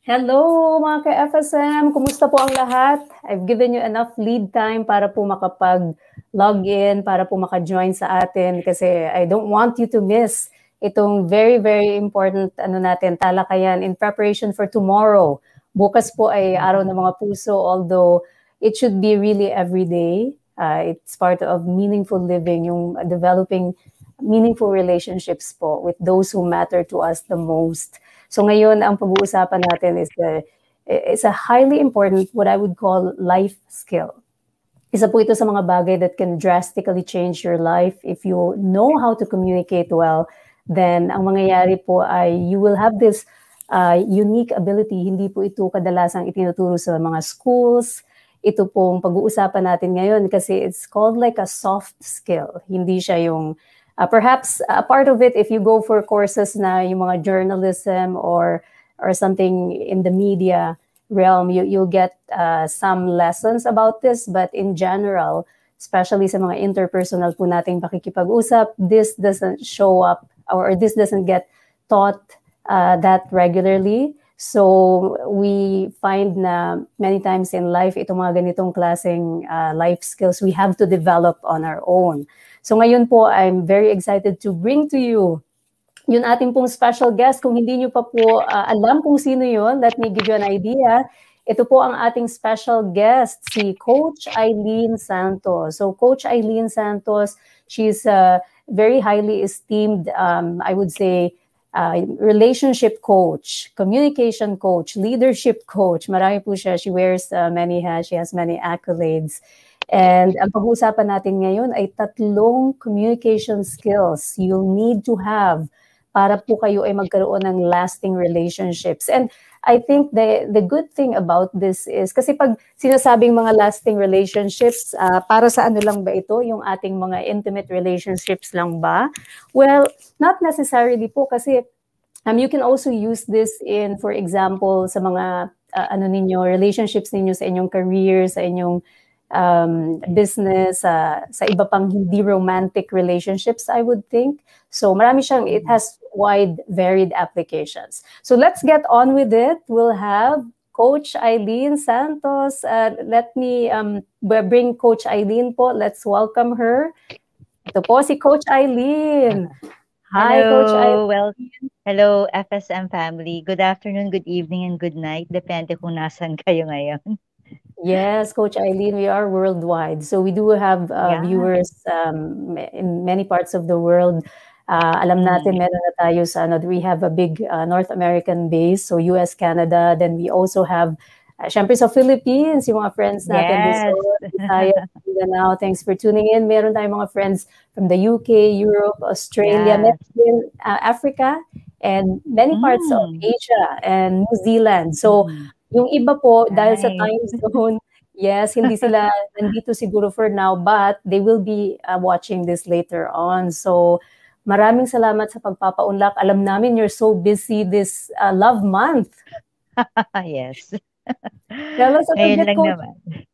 Hello mga ka-FSM! Kumusta po ang lahat? I've given you enough lead time para po makapag login para po makajoin sa atin kasi I don't want you to miss itong very, very important ano natin, talakayan in preparation for tomorrow. Bukas po ay araw ng mga puso although it should be really every day. Uh, it's part of meaningful living, yung developing meaningful relationships po with those who matter to us the most. So ngayon, ang pag-uusapan natin is the, eh, it's a highly important, what I would call life skill. Isa po ito sa mga bagay that can drastically change your life if you know how to communicate well then ang mangyayari po ay you will have this uh, unique ability. Hindi po ito kadalasang itinuturo sa mga schools. Ito pong pag-uusapan natin ngayon kasi it's called like a soft skill. Hindi siya yung Uh, perhaps a part of it, if you go for courses na yung mga journalism or or something in the media realm, you, you'll get uh, some lessons about this. But in general, especially sa mga interpersonal po nating pakikipag-usap, this doesn't show up or, or this doesn't get taught uh, that regularly. So we find na many times in life, itong mga ganitong klaseng uh, life skills we have to develop on our own. So ngayon po, I'm very excited to bring to you yung ating pong special guest. Kung hindi nyo pa po uh, alam kung sino yon, let me give you an idea. Ito po ang ating special guest, si Coach Eileen Santos. So Coach Eileen Santos, she's a very highly esteemed, um, I would say, uh, relationship coach, communication coach, leadership coach. Marami po siya. She wears uh, many hats. She has many accolades. And ang pag-uusapan natin ngayon ay tatlong communication skills you'll need to have para po kayo ay magkaroon ng lasting relationships. And I think the the good thing about this is kasi pag sinasabing mga lasting relationships, uh, para sa ano lang ba ito? Yung ating mga intimate relationships lang ba? Well, not necessarily po kasi um, you can also use this in for example sa mga uh, ano ninyo, relationships ninyo sa inyong career, sa inyong um, business, uh, sa iba pang hindi romantic relationships, I would think. So marami siyang, it has wide, varied applications. So let's get on with it. We'll have Coach Eileen Santos. Uh, let me um, bring Coach Eileen po. Let's welcome her. Ito po si Coach Eileen. Hi, hello, Coach Eileen. Well, hello, FSM family. Good afternoon, good evening, and good night. Depende kung nasan kayo ngayon. Yes, Coach Eileen, we are worldwide. So we do have uh, yeah. viewers um, in many parts of the world. Uh, alam natin, mm. meron na tayo sa ano, we have a big uh, North American base, so US, Canada. Then we also have, uh, syempre sa Philippines, yung mga friends natin. Yes. Tayo, now, thanks for tuning in. Meron tayong mga friends from the UK, Europe, Australia, yes. Mexican, uh, Africa, and many parts mm. of Asia and New Zealand. So mm. Yung iba po, dahil sa time zone, yes, hindi sila nandito siguro for now, but they will be uh, watching this later on. So, maraming salamat sa pagpapaunlak. Alam namin you're so busy this uh, love month. yes. Tell us Ayun lang Coach, naman.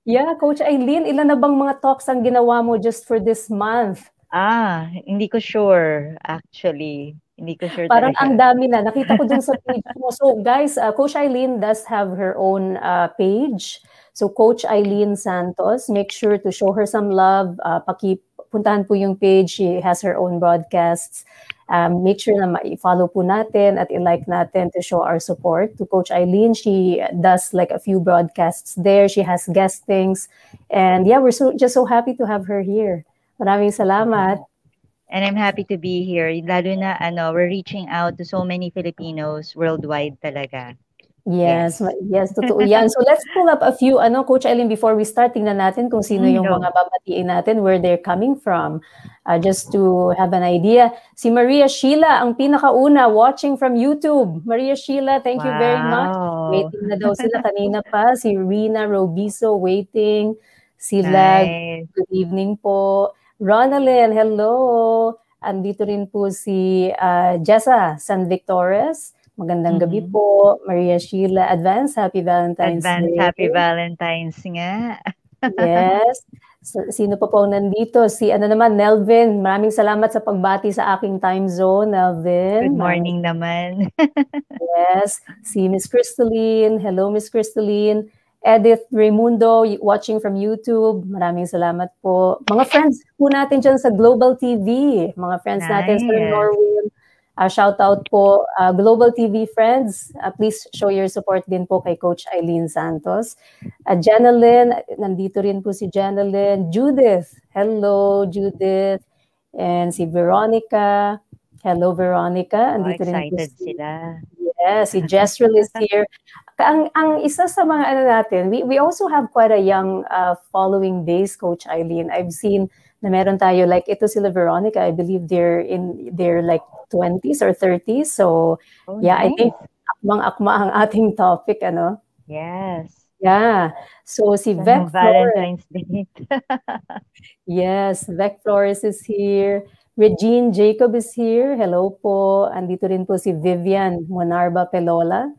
Yeah, Coach Eileen, ilan na bang mga talks ang ginawa mo just for this month? Ah, hindi ko sure actually. Hindi ko sure. Parang talaga. ang dami na. Nakita ko dun sa page mo. So guys, uh, Coach Eileen does have her own uh, page. So Coach Eileen Santos, make sure to show her some love. Uh, paki puntahan po yung page. She has her own broadcasts. Um, make sure na ma-follow po natin at i-like natin to show our support to Coach Eileen. She does like a few broadcasts there. She has guestings. And yeah, we're so, just so happy to have her here. Maraming salamat. And I'm happy to be here. Lalo na ano, we're reaching out to so many Filipinos worldwide talaga. Yes, yes, yes totoo yan. So let's pull up a few, ano, Coach Ellen, before we start, tingnan natin kung sino mm, yung mga babatiin natin, where they're coming from. Uh, just to have an idea, si Maria Sheila, ang pinakauna, watching from YouTube. Maria Sheila, thank wow. you very much. Waiting na daw sila kanina pa. Si Rina Robiso, waiting. Sila, nice. good evening po. Ronalyn, hello! Andito rin po si uh, Jessa San Victores. Magandang mm-hmm. gabi po, Maria Sheila. Advance, happy Valentine's Advance, Day. Advance, happy Valentine's nga. yes. sino pa po nandito? Si ano naman, Nelvin. Maraming salamat sa pagbati sa aking time zone, Nelvin. Good morning um, naman. yes. Si Miss Crystalline. Hello, Miss Crystalline. Edith Raimundo, watching from YouTube. Maraming salamat po. Mga friends po natin dyan sa Global TV. Mga friends nice. natin sa Norway. Uh, ah, shout out po uh, Global TV friends. Uh, please show your support din po kay Coach Eileen Santos. Uh, Janalyn, nandito rin po si Janalyn. Judith, hello Judith. And si Veronica. Hello Veronica. Andito oh, excited rin po si, sila. Yeah, si Jess is here ang, ang isa sa mga ano natin, we, we also have quite a young uh, following days, Coach Eileen. I've seen na meron tayo, like ito sila Veronica, I believe they're in they're like 20s or 30s. So, oh, yeah, nice. I think akmang-akma ang ating topic, ano? Yes. Yeah. So si Vec Valentine's Day. yes, Vec Flores is here. Regine Jacob is here. Hello po. Andito rin po si Vivian Monarba Pelola.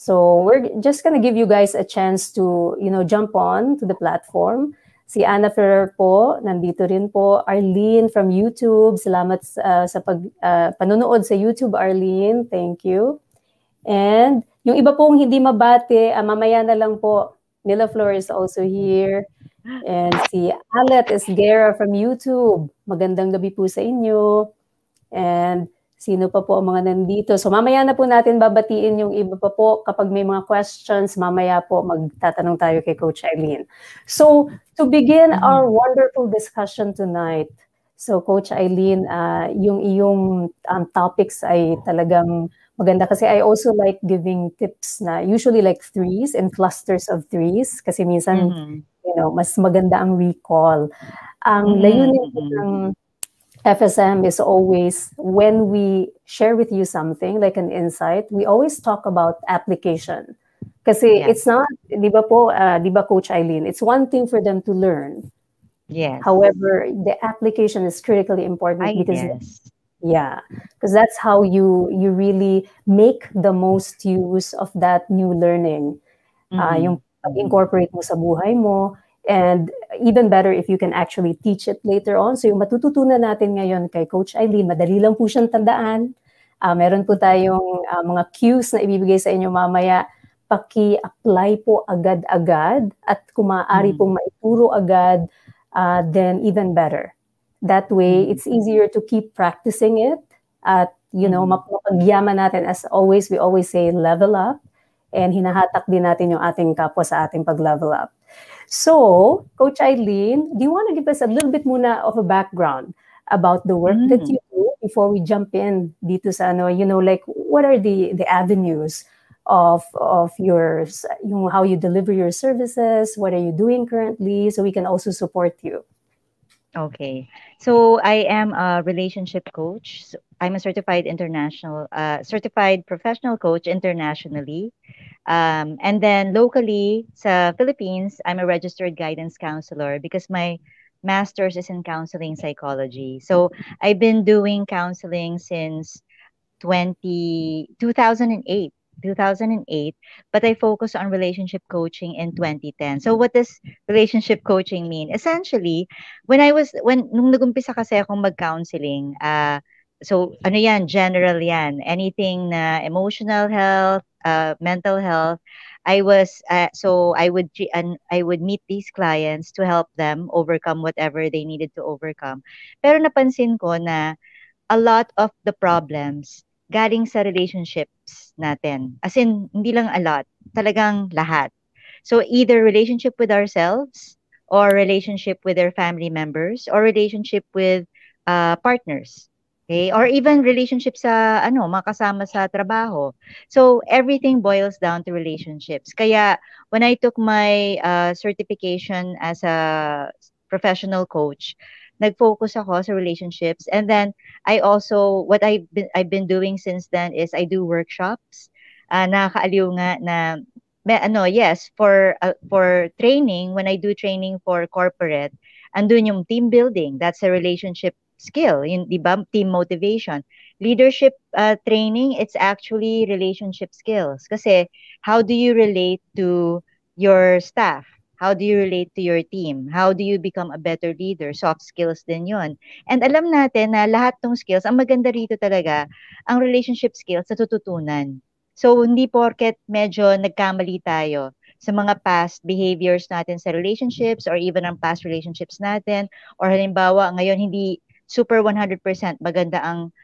So we're just gonna give you guys a chance to, you know, jump on to the platform. Si Anna Ferrer po, nandito rin po. Arlene from YouTube, salamat uh, sa pag, uh, panonood sa YouTube, Arlene. Thank you. And yung iba pong hindi mabati, uh, ah, mamaya na lang po. Nila Flor is also here. And si Alet Esguerra from YouTube. Magandang gabi po sa inyo. And sino pa po ang mga nandito. So mamaya na po natin babatiin yung iba pa po kapag may mga questions, mamaya po magtatanong tayo kay Coach Eileen. So to begin our wonderful discussion tonight, so Coach Eileen, uh, yung iyong um, topics ay talagang maganda kasi I also like giving tips na usually like threes and clusters of threes kasi minsan mm-hmm. you know mas maganda ang recall. Ang mm-hmm. layunin mm-hmm. ng FSM is always when we share with you something like an insight, we always talk about application. Kasi yes. it's not, di ba po, uh, di ba Coach Eileen, it's one thing for them to learn. Yes. However, the application is critically important I because guess. yeah, because that's how you you really make the most use of that new learning. Ah, mm-hmm. Uh, yung incorporate mo sa buhay mo, And even better if you can actually teach it later on. So yung matututunan natin ngayon kay Coach Eileen, madali lang po siyang tandaan. Uh, meron po tayong uh, mga cues na ibibigay sa inyo mamaya. Paki-apply po agad-agad at kung maaari mm. pong maituro agad, uh, then even better. That way, hmm. it's easier to keep practicing it at, you know, hmm. mapagyaman natin. As always, we always say level up and hinahatak din natin yung ating kapwa sa ating pag-level up. So, Coach Eileen, do you want to give us a little bit muna of a background about the work mm. that you do before we jump in dito sa ano, you know, like what are the the avenues of of your you know, how you deliver your services, what are you doing currently so we can also support you. Okay. So I am a relationship coach. So I'm a certified international uh, certified professional coach internationally. Um, and then locally sa Philippines, I'm a registered guidance counselor because my master's is in counseling psychology. So I've been doing counseling since 20, 2008. 2008, but I focus on relationship coaching in 2010. So what does relationship coaching mean? Essentially, when I was when nung nagumpisa kasi akong mag-counseling, uh, so ano yan, general yan, anything na emotional health, uh, mental health i was uh, so i would and i would meet these clients to help them overcome whatever they needed to overcome pero napansin ko na a lot of the problems galing sa relationships natin as in hindi lang a lot talagang lahat so either relationship with ourselves or relationship with their family members or relationship with uh, partners Okay? Or even relationship sa ano, makasama sa trabaho. So everything boils down to relationships. Kaya when I took my uh, certification as a professional coach, nag-focus ako sa relationships and then I also what I've been I've been doing since then is I do workshops uh, nakakaaliw nga na may, ano yes for uh, for training when I do training for corporate andun yung team building that's a relationship skill, yun, di ba? Team motivation. Leadership uh, training, it's actually relationship skills. Kasi how do you relate to your staff? How do you relate to your team? How do you become a better leader? Soft skills din yon. And alam natin na lahat ng skills, ang maganda rito talaga, ang relationship skills natututunan. So, hindi porket medyo nagkamali tayo sa mga past behaviors natin sa relationships or even ang past relationships natin or halimbawa ngayon hindi super 100% maganda ang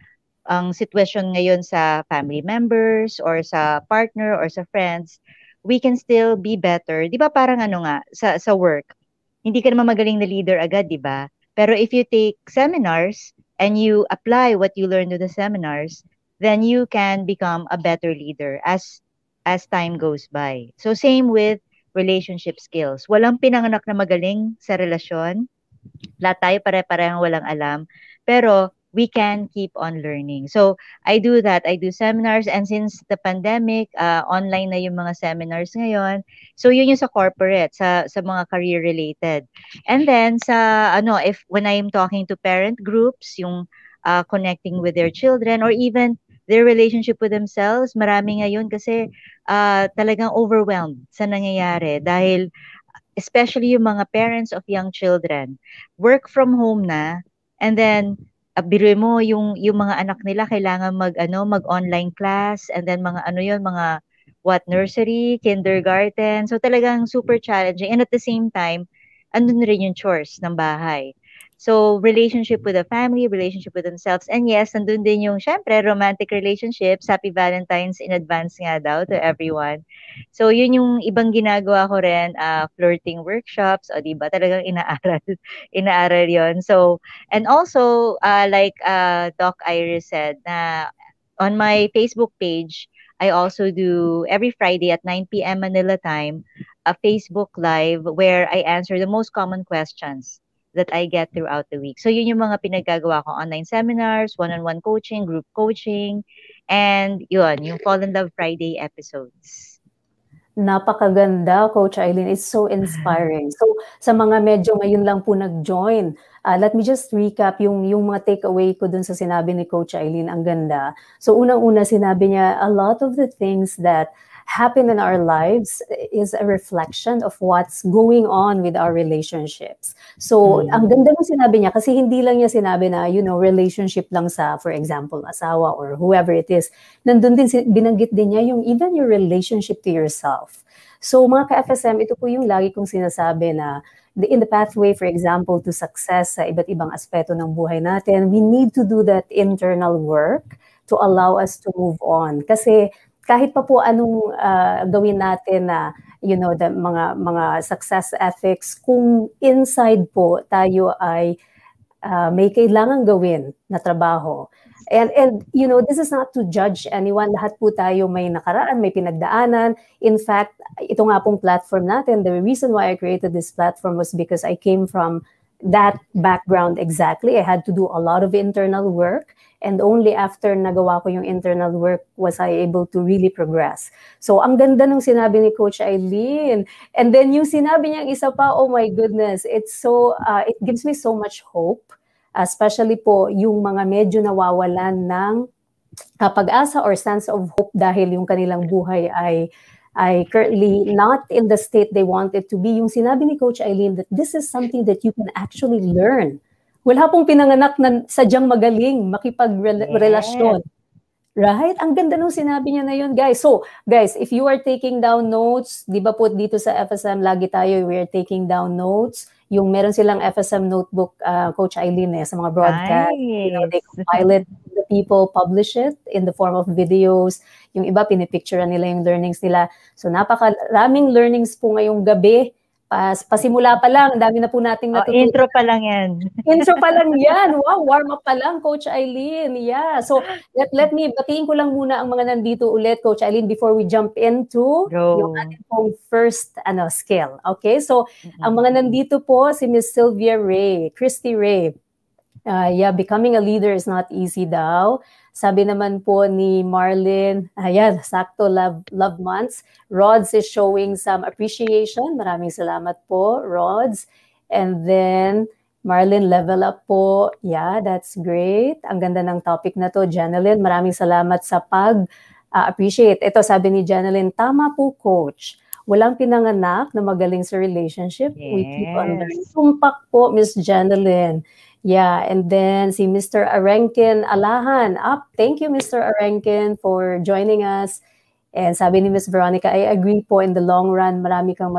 ang situation ngayon sa family members or sa partner or sa friends, we can still be better. 'Di ba parang ano nga sa sa work. Hindi ka naman magaling na leader agad, 'di ba? Pero if you take seminars and you apply what you learned to the seminars, then you can become a better leader as as time goes by. So same with relationship skills. Walang pinanganak na magaling sa relasyon lahat tayo pare-parehang walang alam. Pero we can keep on learning. So I do that. I do seminars and since the pandemic, uh, online na yung mga seminars ngayon. So yun yung sa corporate, sa sa mga career related. And then sa ano, if when I'm talking to parent groups, yung uh, connecting with their children or even their relationship with themselves, marami ngayon kasi uh, talagang overwhelmed sa nangyayari dahil especially yung mga parents of young children, work from home na, and then uh, mo yung yung mga anak nila kailangan mag ano mag online class and then mga ano yon mga what nursery, kindergarten. So talagang super challenging and at the same time andun rin yung chores ng bahay. So, relationship with the family, relationship with themselves. And yes, nandun din yung, syempre, romantic relationships. Happy Valentine's in advance nga daw to everyone. So, yun yung ibang ginagawa ko rin, uh, flirting workshops. O, diba, talagang inaaral. inaaral yon So, and also, uh, like uh, Doc Iris said, na on my Facebook page, I also do every Friday at 9 p.m. Manila time a Facebook Live where I answer the most common questions that I get throughout the week. So yun yung mga pinagagawa ko, online seminars, one-on-one coaching, group coaching, and yun, yung Fall in Love Friday episodes. Napakaganda, Coach Eileen. It's so inspiring. So, sa mga medyo ngayon lang po nag-join, uh, let me just recap yung, yung mga takeaway ko dun sa sinabi ni Coach Eileen. Ang ganda. So, unang-una, sinabi niya, a lot of the things that happen in our lives is a reflection of what's going on with our relationships. So, mm-hmm. ang ganda ng sinabi niya kasi hindi lang niya sinabi na, you know, relationship lang sa, for example, asawa or whoever it is. Nandun din, binanggit din niya yung even your relationship to yourself. So, mga ka-FSM, ito po yung lagi kong sinasabi na in the pathway, for example, to success sa iba't ibang aspeto ng buhay natin, we need to do that internal work to allow us to move on. Kasi kahit pa po anong uh, gawin natin na you know the mga mga success ethics kung inside po tayo ay uh, may kailangan gawin na trabaho and and you know this is not to judge anyone lahat po tayo may nakaraan may pinagdaanan in fact ito nga pong platform natin the reason why I created this platform was because I came from that background exactly. I had to do a lot of internal work. And only after nagawa ko yung internal work was I able to really progress. So, ang ganda ng sinabi ni Coach Eileen. And then yung sinabi niyang isa pa, oh my goodness, it's so, uh, it gives me so much hope. Especially po yung mga medyo nawawalan ng uh, pag-asa or sense of hope dahil yung kanilang buhay ay I currently not in the state they wanted to be. Yung sinabi ni Coach Eileen that this is something that you can actually learn. Wala pong pinanganak na sadyang magaling makipagrelasyon. Yeah. Right? Ang ganda nung sinabi niya na yun, guys. So, guys, if you are taking down notes, di ba po dito sa FSM, lagi tayo, we are taking down notes yung meron silang FSM notebook, uh, Coach Eileen, eh, sa mga broadcast. Nice. You know, they compile it, the people publish it in the form of videos. Yung iba, pinipicture nila yung learnings nila. So napakaraming learnings po ngayong gabi Pas, pasimula pa lang, dami na po nating oh, natutunan. Oh, intro pa lang yan. intro pa lang yan. Wow, warm up pa lang, Coach Eileen. Yeah. So, let, let me, batiin ko lang muna ang mga nandito ulit, Coach Eileen, before we jump into Go. yung ating pong first ano, skill. Okay? So, mm-hmm. ang mga nandito po, si Miss Sylvia Ray, Christy Ray. Uh, yeah, becoming a leader is not easy daw. Sabi naman po ni Marlin, ayan, sakto love, love months. Rods is showing some appreciation. Maraming salamat po, Rods. And then, Marlin, level up po. Yeah, that's great. Ang ganda ng topic na to, Janelyn. Maraming salamat sa pag-appreciate. Ah, uh, Ito, sabi ni Janelyn, tama po, coach. Walang pinanganak na magaling sa relationship. Yes. We keep on learning. Tumpak po, Miss Janelyn. Yeah, and then si Mr. Arenkin Alahan. Up, thank you Mr. Arenkin for joining us. And sabi ni Ms. Veronica, I agree po in the long run, marami kang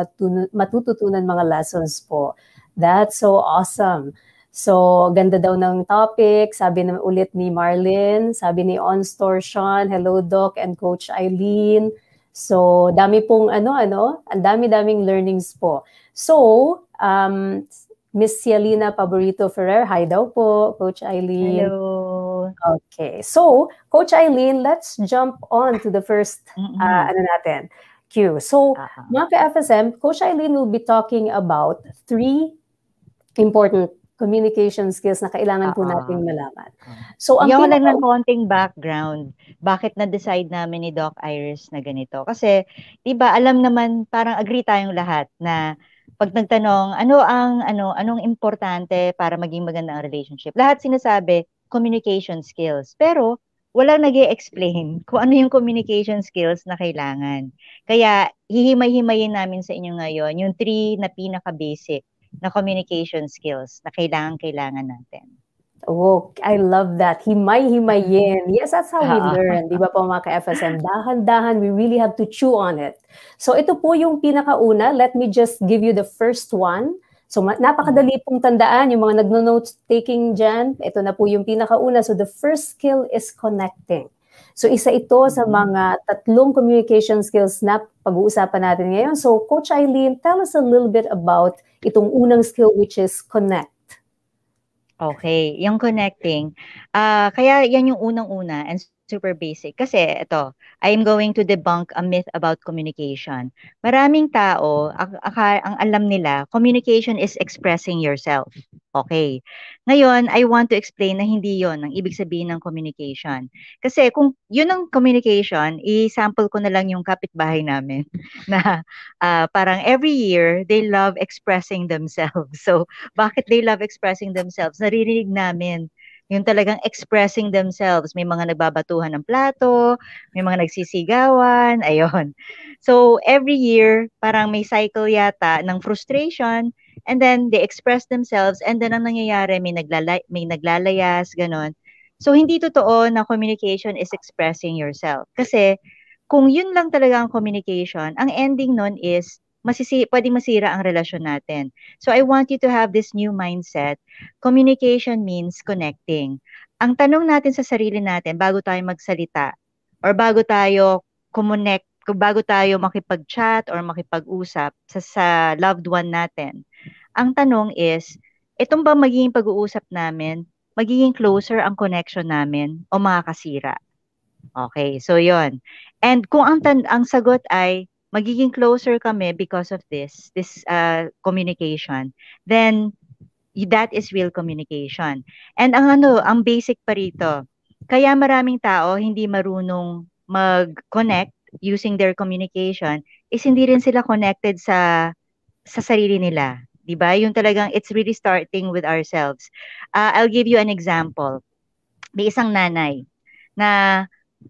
matututunan mga lessons po. That's so awesome. So, ganda daw ng topic. Sabi na ulit ni Marlin, sabi ni on Sean, hello Doc and Coach Eileen. So, dami pong ano-ano, ang dami-daming learnings po. So, um, Miss Cialina Paborito Ferrer. Hi daw po, Coach Eileen. Hello. Okay. So, Coach Eileen, let's jump on to the first mm-hmm. uh, ano natin, cue. So, uh-huh. mga fsm Coach Eileen will be talking about three important communication skills na kailangan uh-huh. po nating malaman. So, ang Yung lang ng konting background, bakit na-decide namin ni Doc Iris na ganito? Kasi, 'di ba, alam naman parang agree tayong lahat na pag nagtanong, ano ang ano anong importante para maging maganda ang relationship? Lahat sinasabi communication skills. Pero wala nag explain kung ano yung communication skills na kailangan. Kaya hihimay-himayin namin sa inyo ngayon yung three na pinaka-basic na communication skills na kailangan-kailangan natin. Oh, I love that. Himay himay himayin. Mm-hmm. Yes, that's how we ah, ah, ah, learn, 'di ba po mga ka-FSM? Dahan-dahan, we really have to chew on it. So ito po yung pinakauna. Let me just give you the first one. So napakadali mm-hmm. pong tandaan yung mga nagno notes taking diyan. Ito na po yung pinakauna. So the first skill is connecting. So isa ito sa mm-hmm. mga tatlong communication skills na pag-uusapan natin ngayon. So Coach Eileen, tell us a little bit about itong unang skill which is connect. Okay, yung connecting. Uh, kaya yan yung unang-una. And super basic. Kasi ito, I'm going to debunk a myth about communication. Maraming tao, ang, ang alam nila, communication is expressing yourself. Okay. Ngayon, I want to explain na hindi yon ang ibig sabihin ng communication. Kasi kung yun ang communication, i-sample ko na lang yung kapitbahay namin na uh, parang every year, they love expressing themselves. So, bakit they love expressing themselves? Naririnig namin yung talagang expressing themselves. May mga nagbabatuhan ng plato, may mga nagsisigawan, ayun. So, every year, parang may cycle yata ng frustration, and then they express themselves, and then ang nangyayari, may, naglalay may naglalayas, ganun. So, hindi totoo na communication is expressing yourself. Kasi, kung yun lang talaga ang communication, ang ending nun is masisi pwedeng masira ang relasyon natin. So I want you to have this new mindset. Communication means connecting. Ang tanong natin sa sarili natin bago tayo magsalita or bago tayo connect bago tayo makipag-chat or makipag-usap sa, sa loved one natin. Ang tanong is, itong ba magiging pag-uusap namin, magiging closer ang connection namin o makakasira? Okay, so yon. And kung ang, tan- ang sagot ay magiging closer kami because of this, this uh, communication, then that is real communication. And ang ano, ang basic pa rito, kaya maraming tao hindi marunong mag-connect using their communication is hindi rin sila connected sa sa sarili nila. 'Di ba? Yung talagang it's really starting with ourselves. Uh, I'll give you an example. May isang nanay na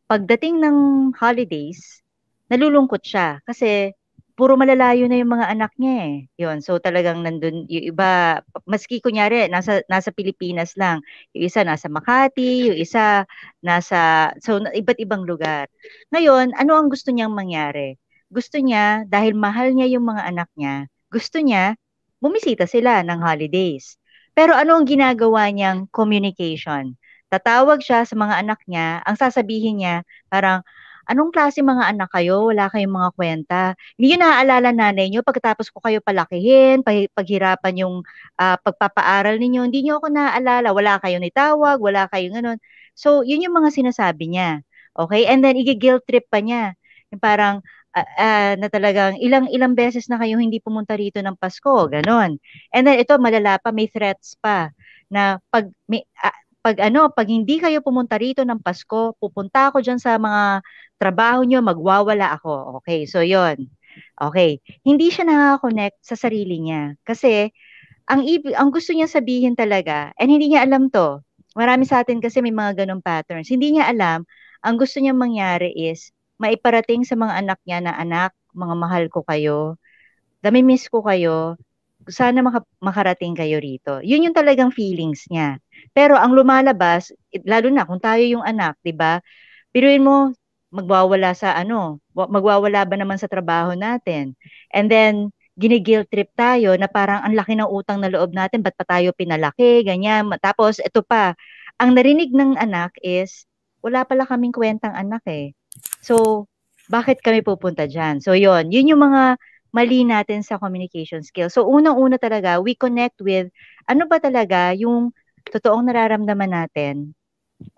pagdating ng holidays, nalulungkot siya kasi puro malalayo na yung mga anak niya eh. Yun, so talagang nandun, yung iba, maski kunyari, nasa, nasa Pilipinas lang, yung isa nasa Makati, yung isa nasa, so iba't ibang lugar. Ngayon, ano ang gusto niyang mangyari? Gusto niya, dahil mahal niya yung mga anak niya, gusto niya, bumisita sila ng holidays. Pero ano ang ginagawa niyang communication? Tatawag siya sa mga anak niya, ang sasabihin niya, parang, anong klase mga anak kayo? Wala kayong mga kwenta. Hindi yun naaalala nanay nyo, pagkatapos ko kayo palakihin, paghirapan yung uh, pagpapaaral ninyo, hindi nyo ako naaalala. Wala kayong nitawag, wala kayong ganun. So, yun yung mga sinasabi niya. Okay? And then, i-guilt trip pa niya. Yung parang, uh, uh, na talagang ilang ilang beses na kayo hindi pumunta rito ng Pasko, ganun. And then ito malala pa may threats pa na pag may, uh, pag ano, pag hindi kayo pumunta rito ng Pasko, pupunta ako diyan sa mga trabaho niyo, magwawala ako. Okay, so 'yon. Okay, hindi siya nakaka-connect sa sarili niya kasi ang ang gusto niya sabihin talaga and hindi niya alam to. Marami sa atin kasi may mga ganong patterns. Hindi niya alam ang gusto niya mangyari is maiparating sa mga anak niya na anak, mga mahal ko kayo, dami miss ko kayo, sana maka- makarating kayo rito. Yun yung talagang feelings niya. Pero ang lumalabas, lalo na kung tayo yung anak, 'di ba? Piruin mo magwawala sa ano, magwawala ba naman sa trabaho natin? And then ginigil trip tayo na parang ang laki ng utang na loob natin, ba't pa tayo pinalaki, ganyan. Tapos ito pa, ang narinig ng anak is, wala pala kaming kwentang anak eh. So, bakit kami pupunta dyan? So, yon yun yung mga mali natin sa communication skills. So, unang-una talaga, we connect with ano ba talaga yung totoong nararamdaman natin.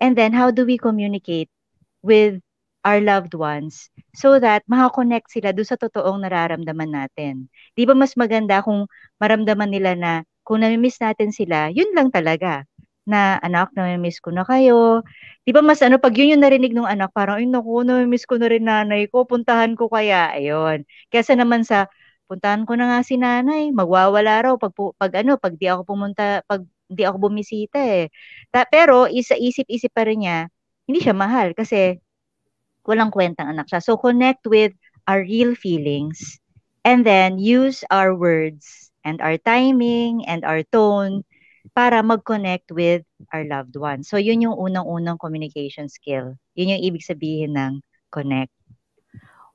And then, how do we communicate with our loved ones so that makakonect sila do sa totoong nararamdaman natin. Di ba mas maganda kung maramdaman nila na kung namimiss natin sila, yun lang talaga. Na anak, namimiss ko na kayo. Di ba mas ano, pag yun yung narinig ng anak, parang, ay naku, namimiss ko na rin nanay ko, puntahan ko kaya. Ayun. Kesa naman sa, puntahan ko na nga si nanay, magwawala raw pag, pag ano, pag di ako pumunta, pag hindi ako bumisita eh. Ta- pero isa isip-isip pa rin niya, hindi siya mahal kasi walang kwentang anak siya. So connect with our real feelings and then use our words and our timing and our tone para mag-connect with our loved one. So yun yung unang-unang communication skill. Yun yung ibig sabihin ng connect.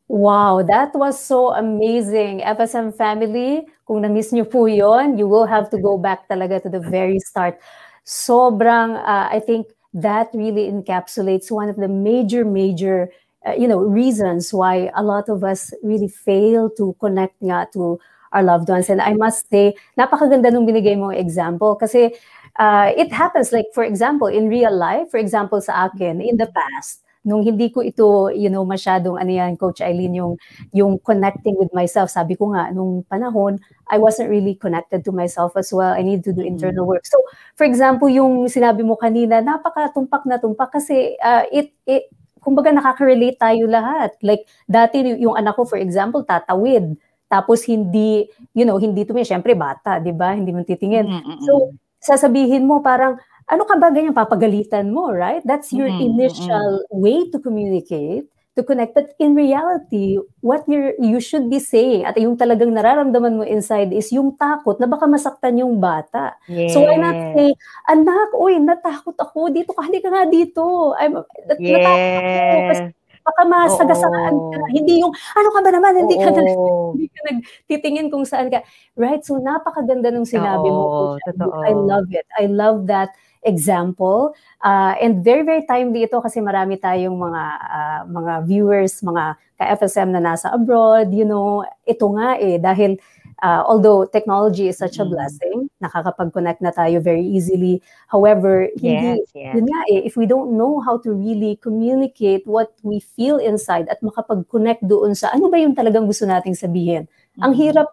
Wow, that was so amazing. FSM family, kung na-miss nyo po yon, you will have to go back talaga to the very start. Sobrang, uh, I think that really encapsulates one of the major, major, uh, you know, reasons why a lot of us really fail to connect nga to our loved ones. And I must say, napakaganda nung binigay mo example kasi uh, it happens like, for example, in real life, for example sa akin, in the past, nung hindi ko ito, you know, masyadong, ano yan, Coach Eileen, yung, yung connecting with myself. Sabi ko nga, nung panahon, I wasn't really connected to myself as well. I need to do mm-hmm. internal work. So, for example, yung sinabi mo kanina, napaka-tumpak na tumpak kasi uh, it, it, kumbaga nakaka-relate tayo lahat. Like, dati yung anak ko, for example, tatawid. Tapos hindi, you know, hindi tumi, syempre bata, 'di ba? Hindi mo titingin. Mm-hmm, mm-hmm. So, sasabihin mo parang ano ka ba ganyan papagalitan mo, right? That's your mm-hmm. initial mm-hmm. way to communicate, to connect. But in reality, what you you should be saying at yung talagang nararamdaman mo inside is yung takot na baka masaktan yung bata. Yes. So why not say, anak, oy, natakot ako dito, kahit ka nga dito. I'm, nat- yes. natakot ako kasi baka masagasaan ka. Hindi yung, ano ka ba naman, hindi ka, nag, hindi ka nagtitingin kung saan ka. Right? So, napakaganda nung sinabi Oo, mo. Totoo. I love it. I love that example. Uh, and very, very timely ito kasi marami tayong mga, uh, mga viewers, mga ka-FSM na nasa abroad, you know, ito nga eh, dahil uh, although technology is such a mm. blessing, nakakapag-connect na tayo very easily. However, hindi, yes, yes. yun nga eh, if we don't know how to really communicate what we feel inside at makapag-connect doon sa ano ba yung talagang gusto nating sabihin, mm ang hirap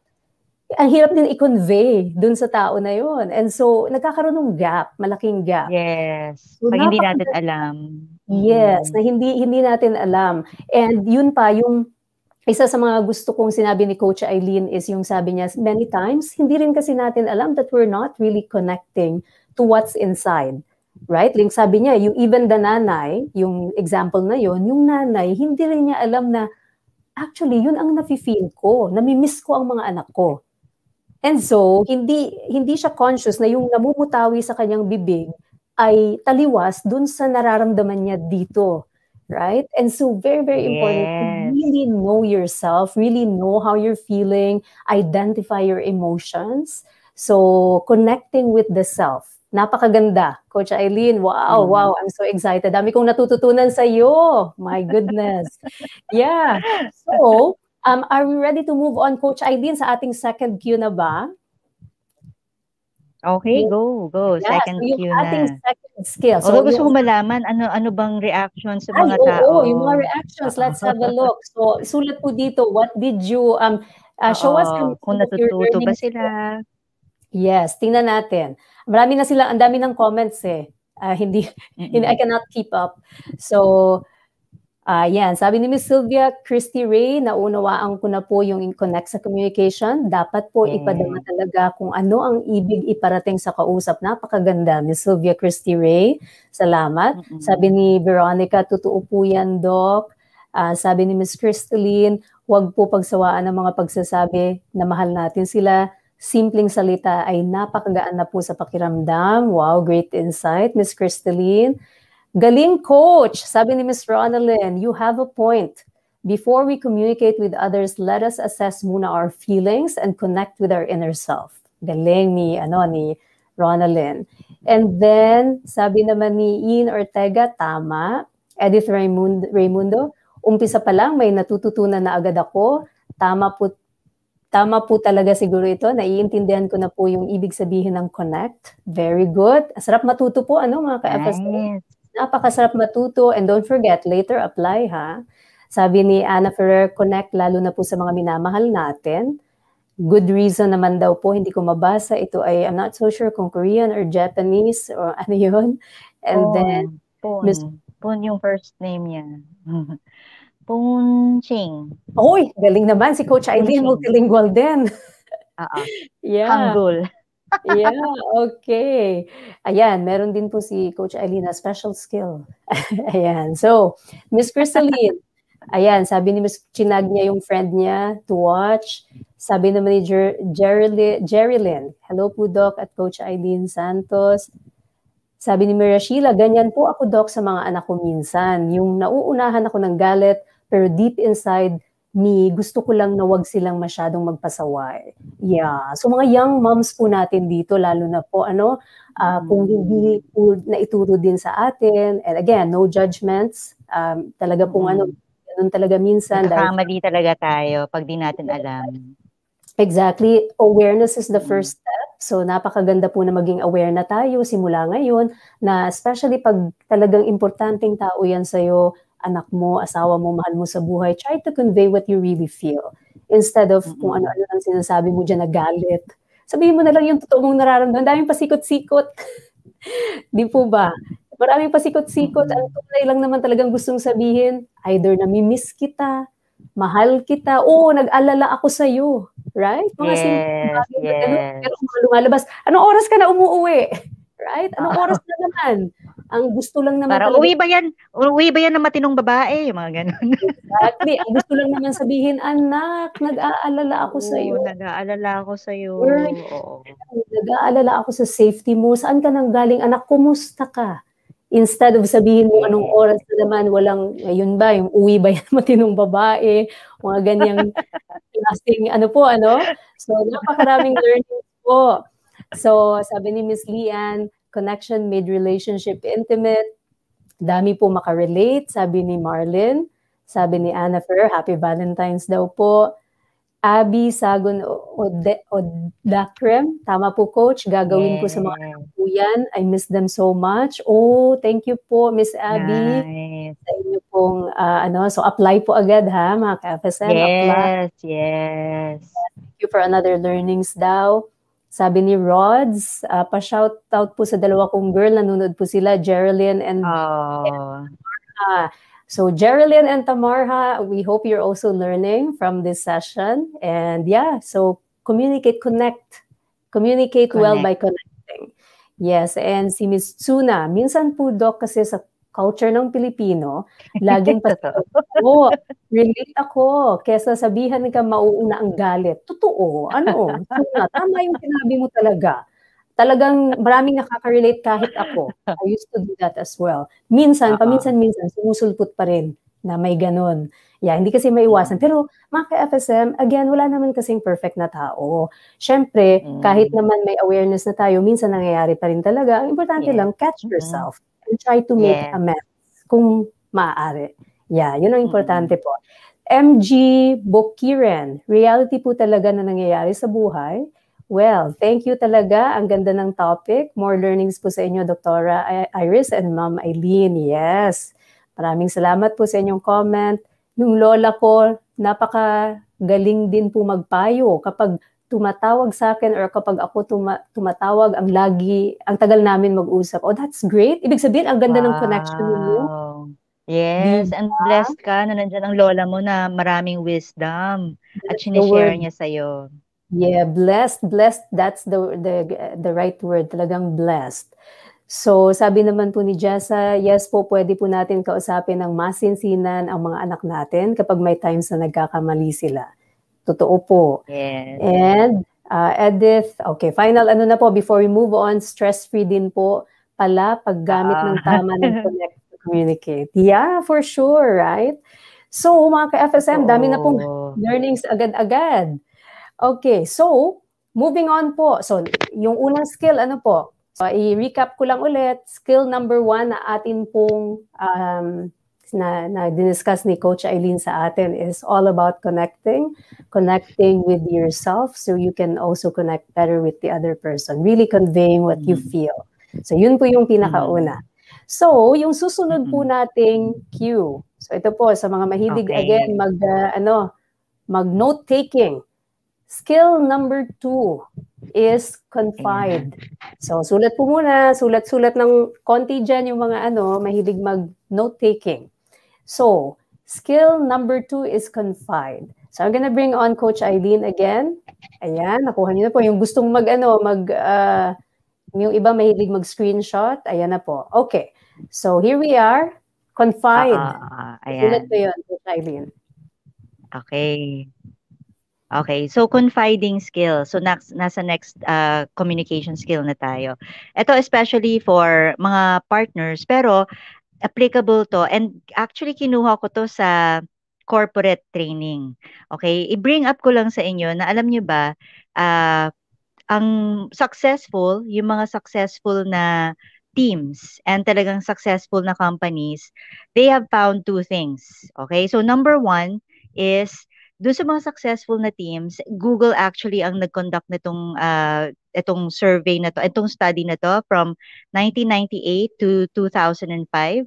ang hirap din i-convey dun sa tao na yon. And so, nagkakaroon ng gap, malaking gap. Yes. So, Pag hindi natin alam. Yes, mm. na hindi hindi natin alam. And yun pa, yung isa sa mga gusto kong sinabi ni Coach Eileen is yung sabi niya, many times, hindi rin kasi natin alam that we're not really connecting to what's inside. Right? Like sabi niya, yung even the nanay, yung example na yon, yung nanay, hindi rin niya alam na actually, yun ang nafe-feel ko. Namimiss ko ang mga anak ko. And so, hindi, hindi siya conscious na yung namumutawi sa kanyang bibig ay taliwas dun sa nararamdaman niya dito. Right? And so, very, very important yes. to really know yourself, really know how you're feeling, identify your emotions. So, connecting with the self. Napakaganda, Coach Eileen. Wow, mm. wow. I'm so excited. Dami kong natututunan sa iyo. My goodness. yeah. So, Um, are we ready to move on, Coach Aileen, sa ating second Q na ba? Okay, go, go. Yeah, second so yung Q ating second skill. So, Although gusto ko malaman, ano, ano bang reaction sa mga ay, tao? Oo, oh, yung mga reactions. Let's have a look. So, sulat po dito, what did you, um, uh, show Oo, us kung natututo ba sila? Yes, tingnan natin. Marami na sila, ang dami ng comments eh. Uh, hindi, mm-hmm. I cannot keep up. So, Uh, yan, sabi ni Ms. Sylvia Christy Ray, naunawaan ko na po yung connect sa communication. Dapat po mm. ipadama talaga kung ano ang ibig iparating sa kausap. Napakaganda, Ms. Sylvia Christy Ray. Salamat. Mm-hmm. Sabi ni Veronica, totoo po yan, Doc. Uh, sabi ni Ms. Crystalline, huwag po pagsawaan ng mga pagsasabi na mahal natin sila. Simpleng salita ay napakagaan na po sa pakiramdam. Wow, great insight, Ms. Crystalline. Galing coach, sabi ni Ms. Ronalyn, you have a point. Before we communicate with others, let us assess muna our feelings and connect with our inner self. Galing ni, ano, ni Ronalyn. And then, sabi naman ni Ian Ortega, tama. Edith Raimundo, Raimundo umpisa pa lang, may natututunan na agad ako. Tama po, tama po talaga siguro ito. Naiintindihan ko na po yung ibig sabihin ng connect. Very good. Sarap matuto po, ano mga ka-FSA? Nice napakasarap matuto and don't forget, later apply ha. Sabi ni Anna Ferrer, connect lalo na po sa mga minamahal natin. Good reason naman daw po, hindi ko mabasa. Ito ay, I'm not so sure kung Korean or Japanese or ano yun. And Pon, then, Pon. Miss... Pon yung first name niya. Pon Ching. Oy, galing naman si Coach Aileen, multilingual din. Oo. yeah. Hangul yeah, okay. Ayan, meron din po si Coach Eileen special skill. Ayan. So, Miss Crystalline, ayan, sabi ni Miss Chinag niya yung friend niya to watch. Sabi naman ni Jer- Jerilyn, Jerry hello po Doc at Coach Eileen Santos. Sabi ni Maria Sheila, ganyan po ako Doc sa mga anak ko minsan. Yung nauunahan ako ng galit, pero deep inside, ni gusto ko lang na wag silang masyadong magpasaway. Yeah. So mga young moms po natin dito lalo na po ano uh, kung hindi po naituro din sa atin and again no judgments um, talaga pong ano, mm. ano ganun talaga minsan Nakakamali dahil, talaga tayo pag di natin alam. Exactly. Awareness is the mm. first step. So napakaganda po na maging aware na tayo simula ngayon na especially pag talagang importanteng tao yan sa'yo, anak mo, asawa mo, mahal mo sa buhay, try to convey what you really feel. Instead of mm-hmm. kung ano-ano lang sinasabi mo dyan na galit, sabihin mo na lang yung totoo mong nararamdaman. Daming pasikot-sikot. Di po ba? Maraming pasikot-sikot. Ang tunay lang naman talagang gustong sabihin, either nami-miss kita, mahal kita, o oh, nag-alala ako sa iyo. Right? Mga yes, simple yes. Ganun, pero lumalabas, anong oras ka na umuuwi? Right? Anong oras na naman? Ang gusto lang naman Para talaga, uwi ba yan? Uwi ba yan ng matinong babae? Yung mga ganun. exactly. Ang gusto lang naman sabihin, anak, nag-aalala ako sa iyo. Nag-aalala ako sa iyo. Oh. Nag-aalala ako sa safety mo. Saan ka nang galing? Anak, kumusta ka? Instead of sabihin mo anong oras na naman, walang, ayun ba, yung uwi ba yan matinong babae, mga ganyang klaseng, ano po, ano? So, napakaraming learning po. So, sabi ni Miss Lian, connection made relationship intimate. Dami po makarelate, sabi ni Marlin. Sabi ni Anna Fer, Happy Valentine's daw po. Abby Sagon Ode, Odakrem, tama po coach, gagawin yes. ko sa mga anak yan. I miss them so much. Oh, thank you po Miss Abby. Nice. Sa inyo pong uh, ano, so apply po agad ha mga ka-FSM. Yes, apply. yes. Thank you for another learnings daw. Sabi ni Rods, uh, pa-shoutout po sa dalawa kong girl, nanonood po sila, Geraldine and, oh. and Tamarha. So Geraldine and Tamarha, we hope you're also learning from this session. And yeah, so communicate, connect. Communicate connect. well by connecting. Yes, and si Miss Tsuna, minsan po Doc kasi sa culture ng Pilipino, laging pasabog ako. Relate ako. Kesa sabihan ka mauuna ang galit. Totoo. Ano? Tama, tama yung sinabi mo talaga. Talagang maraming nakaka-relate kahit ako. I used to do that as well. Minsan, uh-huh. paminsan-minsan, sumusulpot pa rin na may ganun. Yeah, hindi kasi maiwasan. Pero mga ka-FSM, again, wala naman kasing perfect na tao. Siyempre, mm. kahit naman may awareness na tayo, minsan nangyayari pa rin talaga. Ang importante yeah. lang, catch mm-hmm. yourself. mm and try to make yeah. amends kung maaari. Yeah, yun ang importante mm-hmm. po. MG Bokiren, reality po talaga na nangyayari sa buhay. Well, thank you talaga. Ang ganda ng topic. More learnings po sa inyo, Doktora Iris and Ma'am Eileen. Yes. Maraming salamat po sa inyong comment. Yung lola ko, napaka galing din po magpayo kapag tumatawag sa akin or kapag ako tuma- tumatawag, ang lagi, ang tagal namin mag-usap. Oh, that's great. Ibig sabihin, ang ganda wow. ng connection mo. Yes, diba? and blessed ka na nandiyan ang lola mo na maraming wisdom at sinishare niya sa iyo Yeah, blessed, blessed. That's the, the, the right word. Talagang blessed. So, sabi naman po ni Jessa, yes po, pwede po natin kausapin ng masinsinan ang mga anak natin kapag may times na nagkakamali sila. Totoo po. Yes. And uh, Edith, okay, final ano na po before we move on, stress-free din po pala paggamit uh. ng tama ng connect to communicate. Yeah, for sure, right? So, mga ka-FSM, oh. dami na pong learnings agad-agad. Okay, so, moving on po. So, yung unang skill, ano po? So, i-recap ko lang ulit. Skill number one na atin pong um, na, na diniscuss ni Coach Eileen sa atin is all about connecting, connecting with yourself so you can also connect better with the other person, really conveying what you mm. feel. So yun po yung pinakauna. Mm. So, yung susunod po mm. nating cue. So ito po sa mga mahilig okay. again mag uh, ano, mag note taking. Skill number two is confide. So sulat po muna, sulat-sulat ng konti dyan yung mga ano, mahilig mag note taking. So skill number two is confide. So I'm gonna bring on Coach Eileen again. Ayan, nakuha niyo na po. Yung gustong mag, ano, mag, uh, yung iba mahilig mag-screenshot, ayan na po. Okay, so here we are. Confide. Uh, ah, ah, ayan. Ulat yun, Coach Eileen. Okay. Okay, so confiding skill. So next, nasa next uh, communication skill na tayo. Ito especially for mga partners, pero applicable to and actually kinuha ko to sa corporate training. Okay? I-bring up ko lang sa inyo na alam nyo ba, uh, ang successful, yung mga successful na teams and talagang successful na companies, they have found two things. Okay? So number one is doon sa mga successful na teams, Google actually ang nag-conduct nitong uh, itong survey na to, itong study na to from 1998 to 2005.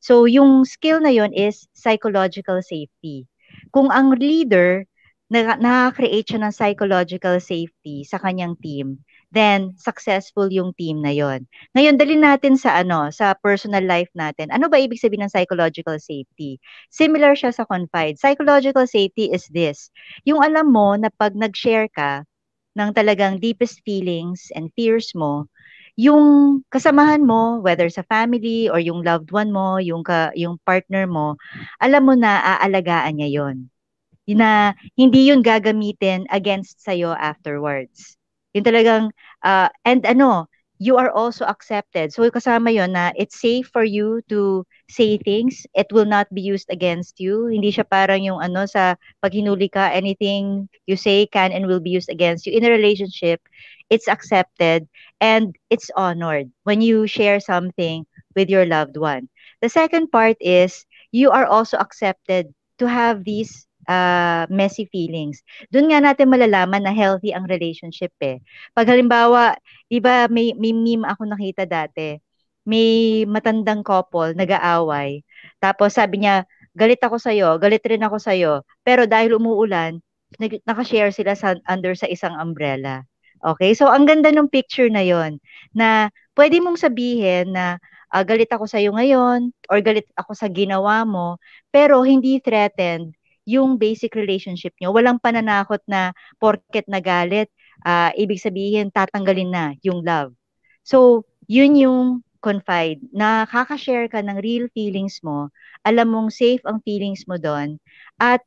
So yung skill na yon is psychological safety. Kung ang leader na nakaka-create siya ng psychological safety sa kanyang team, then successful yung team na yon. Ngayon, dali natin sa ano, sa personal life natin. Ano ba ibig sabihin ng psychological safety? Similar siya sa confide. Psychological safety is this. Yung alam mo na pag nag-share ka ng talagang deepest feelings and fears mo, yung kasamahan mo, whether sa family or yung loved one mo, yung ka, yung partner mo, alam mo na aalagaan niya 'yon. Na hindi 'yun gagamitin against sa'yo afterwards. Yung talagang, uh, and ano, you are also accepted. So kasama yon na it's safe for you to say things. It will not be used against you. Hindi siya parang yung ano sa paghinuli ka, anything you say can and will be used against you. In a relationship, it's accepted and it's honored when you share something with your loved one. The second part is you are also accepted to have these uh, messy feelings. Doon nga natin malalaman na healthy ang relationship eh. Pag halimbawa, 'di ba may, may meme ako nakita dati. May matandang couple nag-aaway. Tapos sabi niya, galit ako sa iyo, galit rin ako sa iyo, Pero dahil umuulan, naka-share sila sa, under sa isang umbrella. Okay? So, ang ganda ng picture na yon na pwede mong sabihin na uh, galit ako sa iyo ngayon or galit ako sa ginawa mo, pero hindi threatened yung basic relationship nyo. Walang pananakot na porket nagalit, uh, ibig sabihin tatanggalin na yung love. So, yun yung confide, na kakashare ka ng real feelings mo, alam mong safe ang feelings mo doon, at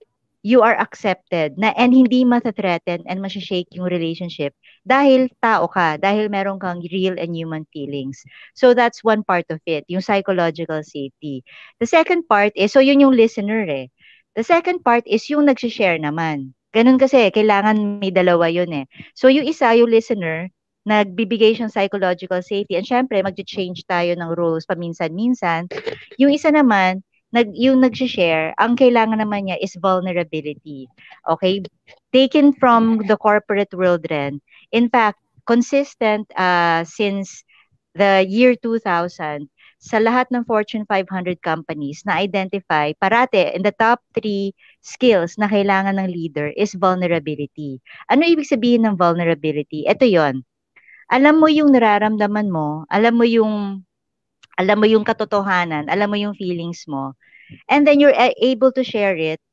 you are accepted na and hindi ma-threaten and ma-shake yung relationship dahil tao ka, dahil meron kang real and human feelings. So that's one part of it, yung psychological safety. The second part is, so yun yung listener eh. The second part is yung nag-share naman. Ganun kasi, kailangan may dalawa yun eh. So yung isa, yung listener, nagbibigay siyang psychological safety. And syempre, mag-change tayo ng rules paminsan-minsan. Yung isa naman, nag, yung nag-share, ang kailangan naman niya is vulnerability. Okay? Taken from the corporate world rin. In fact, consistent uh, since the year 2000, sa lahat ng Fortune 500 companies na identify parate in the top three skills na kailangan ng leader is vulnerability. Ano ibig sabihin ng vulnerability? Ito yon. Alam mo yung nararamdaman mo, alam mo yung alam mo yung katotohanan, alam mo yung feelings mo, and then you're able to share it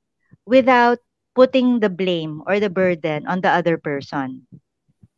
without putting the blame or the burden on the other person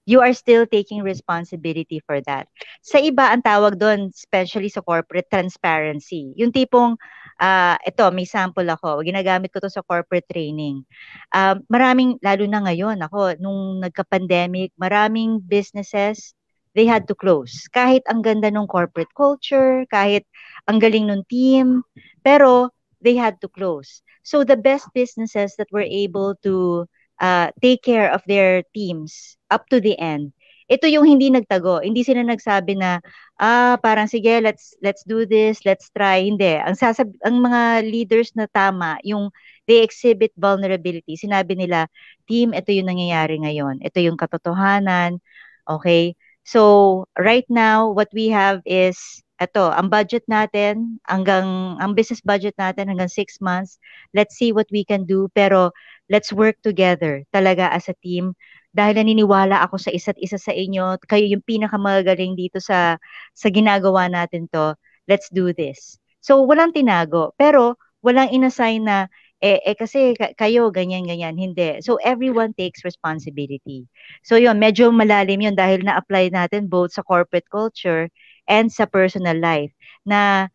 you are still taking responsibility for that. Sa iba, ang tawag doon, especially sa corporate, transparency. Yung tipong, uh, ah, ito, may sample ako, ginagamit ko to sa corporate training. Uh, maraming, lalo na ngayon, ako, nung nagka-pandemic, maraming businesses, they had to close. Kahit ang ganda ng corporate culture, kahit ang galing ng team, pero they had to close. So the best businesses that were able to uh, take care of their teams up to the end. Ito yung hindi nagtago. Hindi sila nagsabi na ah parang sige let's let's do this, let's try. Hindi. Ang sasab ang mga leaders na tama yung they exhibit vulnerability. Sinabi nila, team, ito yung nangyayari ngayon. Ito yung katotohanan. Okay? So, right now what we have is ito, ang budget natin hanggang ang business budget natin hanggang 6 months. Let's see what we can do pero Let's work together talaga as a team dahil naniniwala ako sa isa't isa sa inyo. Kayo yung pinakamagaling dito sa sa ginagawa natin to. Let's do this. So walang tinago, pero walang inassign na eh, eh kasi kayo ganyan ganyan hindi so everyone takes responsibility so yun medyo malalim yun dahil na-apply natin both sa corporate culture and sa personal life na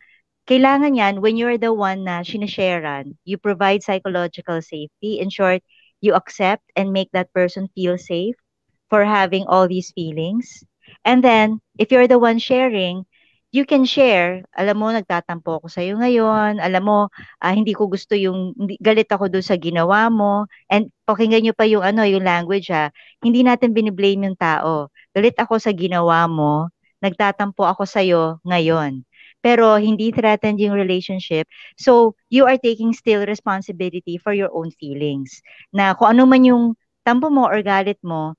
kailangan yan when you're the one na sinasharean, you provide psychological safety. In short, you accept and make that person feel safe for having all these feelings. And then, if you're the one sharing, you can share, alam mo, nagtatampo ako sa'yo ngayon, alam mo, uh, hindi ko gusto yung, hindi, galit ako doon sa ginawa mo, and pakinggan nyo pa yung ano, yung language ha, hindi natin biniblame yung tao. Galit ako sa ginawa mo, nagtatampo ako sa'yo ngayon pero hindi threatened yung relationship. So, you are taking still responsibility for your own feelings. Na kung ano man yung tampo mo or galit mo,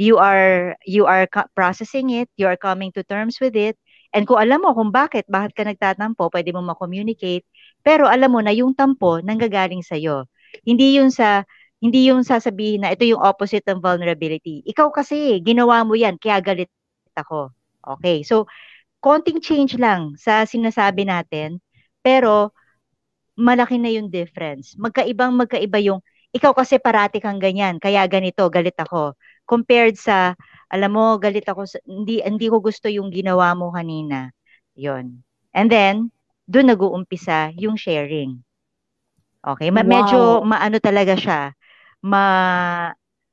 you are you are processing it, you are coming to terms with it, And kung alam mo kung bakit, bakit ka nagtatampo, pwede mo ma-communicate. Pero alam mo na yung tampo nanggagaling sa iyo. Hindi yung sa hindi yung sasabihin na ito yung opposite ng vulnerability. Ikaw kasi, ginawa mo yan, kaya galit ako. Okay, so konting change lang sa sinasabi natin, pero malaki na yung difference. Magkaibang magkaiba yung, ikaw kasi parati kang ganyan, kaya ganito, galit ako. Compared sa, alam mo, galit ako, sa, hindi, hindi ko gusto yung ginawa mo kanina. yon And then, doon nag-uumpisa yung sharing. Okay, ma- wow. medyo maano talaga siya. Ma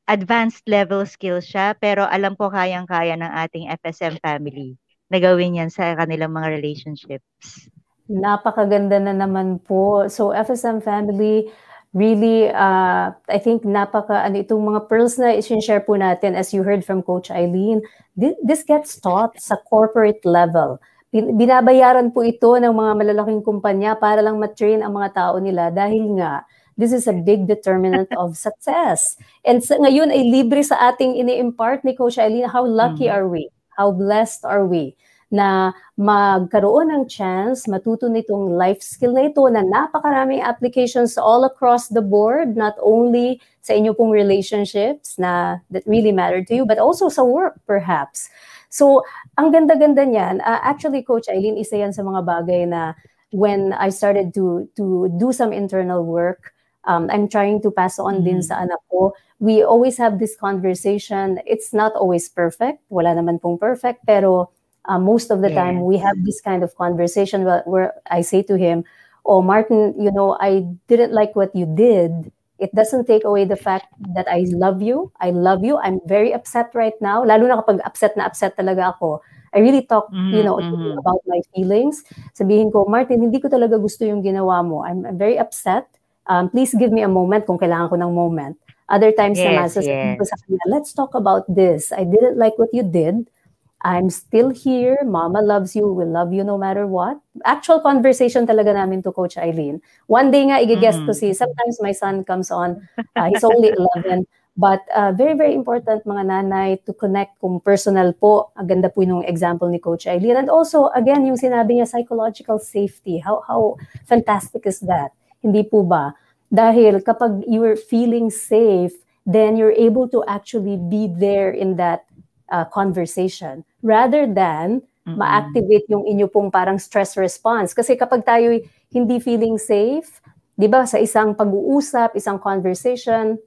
advanced level skills siya, pero alam ko kayang-kaya ng ating FSM family nagawin gawin yan sa kanilang mga relationships. Napakaganda na naman po. So FSM family, really, uh, I think napaka, ano, itong mga pearls na i-share po natin, as you heard from Coach Eileen, this gets taught sa corporate level binabayaran po ito ng mga malalaking kumpanya para lang matrain ang mga tao nila dahil nga this is a big determinant of success. And sa, ngayon ay libre sa ating ini-impart ni Coach Eileen, how lucky mm-hmm. are we How blessed are we na magkaroon ng chance, matuto nitong life skill na ito na napakaraming applications all across the board, not only sa inyo pong relationships na that really matter to you, but also sa work perhaps. So, ang ganda-ganda niyan. Uh, actually, Coach Eileen, isa yan sa mga bagay na when I started to to do some internal work, um, I'm trying to pass on mm din sa anak ko. We always have this conversation. It's not always perfect. Wala naman pong perfect. Pero uh, most of the yeah. time, we have this kind of conversation where, where I say to him, oh, Martin, you know, I didn't like what you did. It doesn't take away the fact that I love you. I love you. I'm very upset right now. Lalo na kapag upset na upset talaga ako. I really talk, mm, you know, mm-hmm. about my feelings. Sabihin ko, Martin, hindi ko talaga gusto yung ginawa mo. I'm, I'm very upset um, please give me a moment kung kailangan ko ng moment. Other times yes, naman, sasabihin yes. ko sa kanya, let's talk about this. I didn't like what you did. I'm still here. Mama loves you. We love you no matter what. Actual conversation talaga namin to Coach Eileen. One day nga, i-guest mm. ko si, sometimes my son comes on. Uh, he's only 11. But uh, very, very important mga nanay to connect kung personal po. Ang ganda po yung example ni Coach Eileen. And also, again, yung sinabi niya, psychological safety. How, how fantastic is that? Hindi po ba? Dahil kapag you're feeling safe, then you're able to actually be there in that uh, conversation rather than mm-hmm. ma-activate yung inyo pong parang stress response. Kasi kapag tayo hindi feeling safe, di ba, sa isang pag-uusap, isang conversation,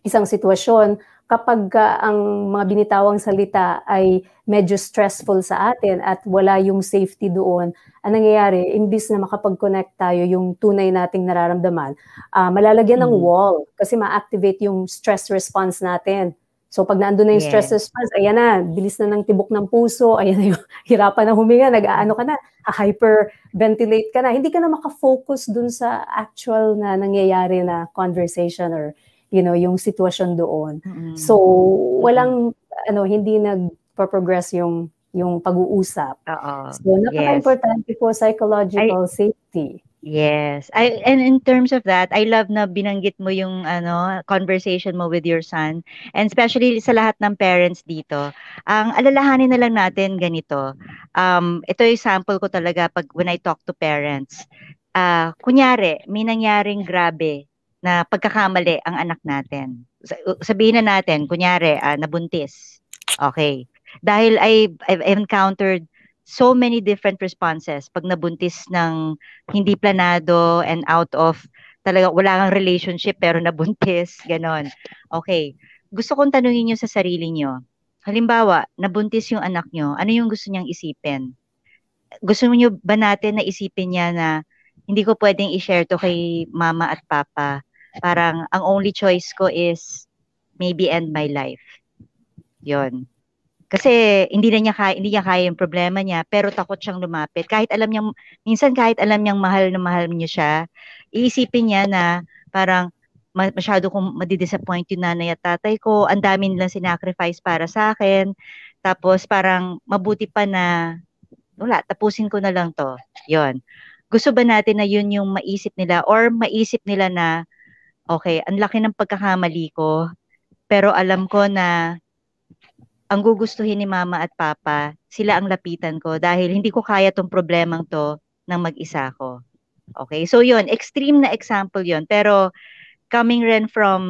isang sitwasyon, kapag uh, ang mga binitawang salita ay medyo stressful sa atin at wala yung safety doon, ang nangyayari, imbis na makapag-connect tayo yung tunay nating nararamdaman, uh, malalagyan mm-hmm. ng wall kasi ma-activate yung stress response natin. So pag nandun na yung yes. stress response, ayan na, bilis na ng tibok ng puso, ayan na yung hirapan na huminga, nag-aano ka na, hyperventilate ka na, hindi ka na makafocus dun sa actual na nangyayari na conversation or you know, yung sitwasyon doon. Mm-hmm. So, walang, ano, hindi nag-progress yung yung pag-uusap. Uh-oh. So, napaka-importante yes. po psychological I, safety. Yes. I, and in terms of that, I love na binanggit mo yung ano conversation mo with your son. And especially sa lahat ng parents dito, ang alalahanin na lang natin ganito. Um, ito yung sample ko talaga pag when I talk to parents. Uh, kunyari, may nangyaring grabe na pagkakamali ang anak natin. Sabihin na natin, kunyari, uh, nabuntis. Okay. Dahil I, I've encountered so many different responses pag nabuntis ng hindi planado and out of talaga wala kang relationship pero nabuntis, ganon. Okay. Gusto kong tanungin niyo sa sarili niyo. Halimbawa, nabuntis yung anak niyo, ano yung gusto niyang isipin? Gusto niyo ba natin na isipin niya na hindi ko pwedeng i-share to kay mama at papa parang ang only choice ko is maybe end my life. Yon. Kasi hindi na niya kaya, hindi niya kaya yung problema niya, pero takot siyang lumapit. Kahit alam niya, minsan kahit alam niyang mahal na mahal niya siya, iisipin niya na parang masyado kong madidisappoint yung nanay at tatay ko, ang dami nilang sinacrifice para sa akin, tapos parang mabuti pa na, wala, tapusin ko na lang to. yon Gusto ba natin na yun yung maisip nila or maisip nila na okay, ang laki ng pagkakamali ko, pero alam ko na ang gugustuhin ni mama at papa, sila ang lapitan ko dahil hindi ko kaya tong problemang to ng mag-isa ko. Okay, so yun, extreme na example yun. Pero coming rin from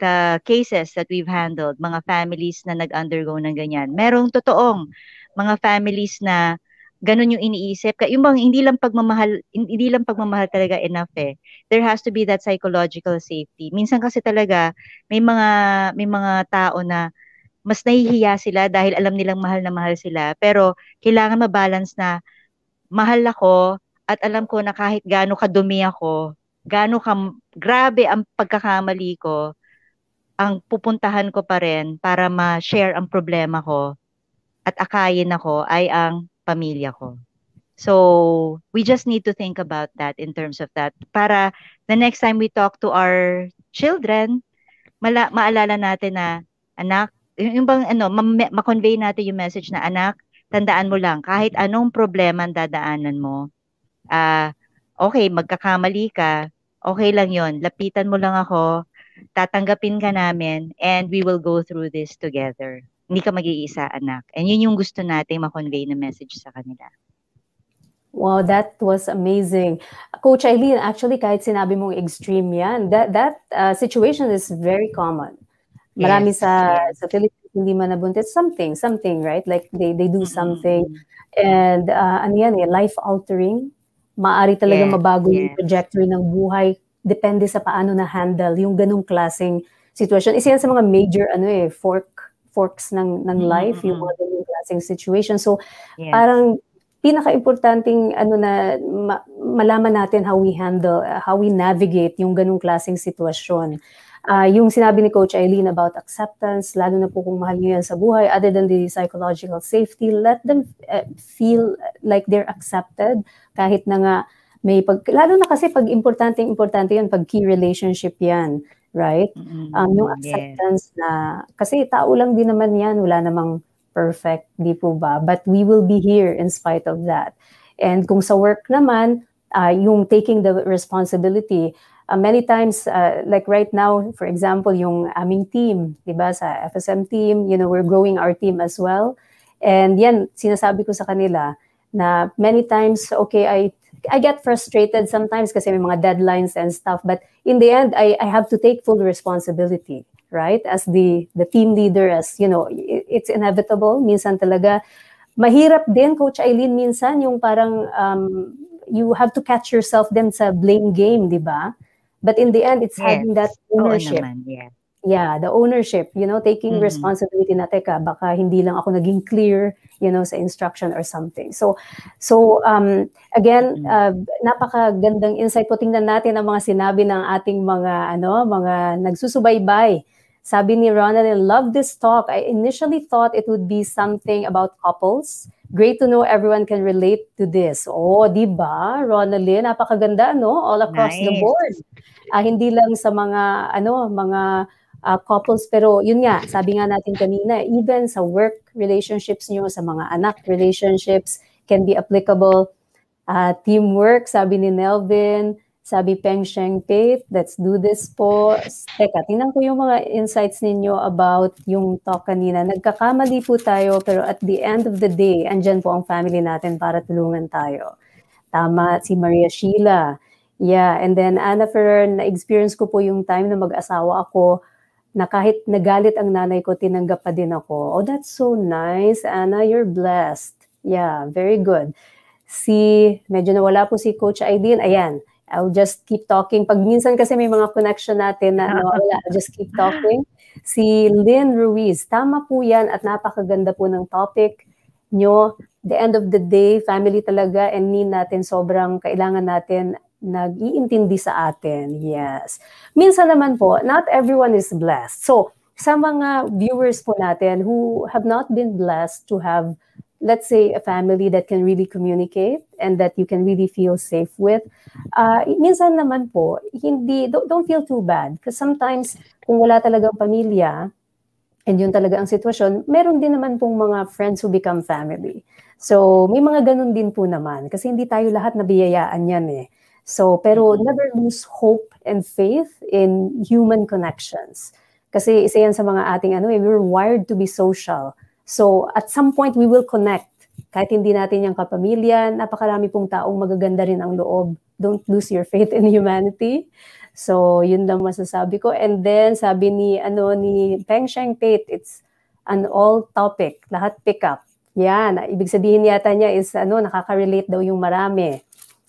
the cases that we've handled, mga families na nag-undergo ng ganyan, merong totoong mga families na ganun yung iniisip. Yung bang hindi lang pagmamahal, hindi lang pagmamahal talaga enough eh. There has to be that psychological safety. Minsan kasi talaga may mga may mga tao na mas nahihiya sila dahil alam nilang mahal na mahal sila. Pero kailangan mabalance na mahal ako at alam ko na kahit gaano kadumi ako, gaano ka grabe ang pagkakamali ko, ang pupuntahan ko pa rin para ma-share ang problema ko at akayin ako ay ang pamilya ko. So, we just need to think about that in terms of that. Para the next time we talk to our children, mala- maalala natin na, anak, yung bang, ano, ma- ma-convey natin yung message na, anak, tandaan mo lang, kahit anong problema ang dadaanan mo, ah, uh, okay, magkakamali ka, okay lang yon lapitan mo lang ako, tatanggapin ka namin, and we will go through this together hindi ka mag-iisa anak. And yun yung gusto nating ma-convey na message sa kanila. Wow, that was amazing. Coach Eileen, actually kahit sinabi mong extreme yan, that, that uh, situation is very common. Marami yes. sa, sa Philippines hindi man nabuntis. Something, something, right? Like they, they do something. And uh, ano yan eh, life-altering. Maari talaga yes. mabago yung trajectory ng buhay. Depende sa paano na-handle yung ganung klaseng situation. Isa yan sa mga major ano eh, fork forks ng ng life, mm-hmm. yung mga ganyan situation. So yes. parang pinaka-importanting ano na ma- malaman natin how we handle, uh, how we navigate yung ganung klaseng sitwasyon. Uh, yung sinabi ni Coach Eileen about acceptance, lalo na po kung mahal nyo yan sa buhay, other than the psychological safety, let them uh, feel like they're accepted kahit na nga may pag, lalo na kasi pag importante, importante yan, pag key relationship yan right? Mm-hmm. Um, yung acceptance yes. na, kasi tao lang din naman yan, wala namang perfect, di po ba? But we will be here in spite of that. And kung sa work naman, uh, yung taking the responsibility, uh, many times, uh, like right now, for example, yung aming team, di ba, sa FSM team, you know, we're growing our team as well. And yan, sinasabi ko sa kanila, na many times, okay, I I get frustrated sometimes kasi may mga deadlines and stuff. But in the end, I, I have to take full responsibility, right? As the, the team leader, as, you know, it's inevitable. Minsan talaga, mahirap din, Coach Eileen, minsan yung parang um, you have to catch yourself then sa blame game, di ba? But in the end, it's yes. having that ownership. Oo naman, yes. Yeah, the ownership, you know, taking mm-hmm. responsibility na teka, baka hindi lang ako naging clear, you know, sa instruction or something. So, so um, again, mm-hmm. uh, napakagandang insight po. Tingnan natin ang mga sinabi ng ating mga, ano, mga nagsusubaybay. Sabi ni Ronald, I love this talk. I initially thought it would be something about couples. Great to know everyone can relate to this. Oh, di ba, Ronald? Napakaganda, no? All across nice. the board. Ah, hindi lang sa mga, ano, mga uh, couples. Pero yun nga, sabi nga natin kanina, even sa work relationships nyo, sa mga anak relationships, can be applicable. Uh, teamwork, sabi ni Nelvin, sabi Peng Sheng Pate, let's do this po. Teka, tingnan ko yung mga insights ninyo about yung talk kanina. Nagkakamali po tayo, pero at the end of the day, andyan po ang family natin para tulungan tayo. Tama, si Maria Sheila. Yeah, and then Anna Ferrer, na-experience ko po yung time na mag-asawa ako na kahit nagalit ang nanay ko, tinanggap pa din ako. Oh, that's so nice, Anna. You're blessed. Yeah, very good. Si, medyo nawala po si Coach Aidin. Ayan, I'll just keep talking. Pag minsan kasi may mga connection natin na ano, I'll just keep talking. Si Lynn Ruiz, tama po yan at napakaganda po ng topic nyo. The end of the day, family talaga and need natin sobrang kailangan natin nag-iintindi sa atin. Yes. Minsan naman po, not everyone is blessed. So, sa mga viewers po natin who have not been blessed to have, let's say, a family that can really communicate and that you can really feel safe with, uh, minsan naman po, hindi, don't, don't feel too bad. Because sometimes, kung wala talagang pamilya, and yun talaga ang sitwasyon, meron din naman pong mga friends who become family. So, may mga ganun din po naman. Kasi hindi tayo lahat nabiyayaan yan eh. So, pero mm-hmm. never lose hope and faith in human connections. Kasi isa yan sa mga ating ano, eh, we're wired to be social. So, at some point, we will connect. Kahit hindi natin yung kapamilya, napakarami pong taong magaganda rin ang loob. Don't lose your faith in humanity. So, yun lang masasabi ko. And then, sabi ni, ano, ni Peng Sheng Tate, it's an all topic, lahat pick up. Yan, ibig sabihin yata niya is, ano, nakaka-relate daw yung marami.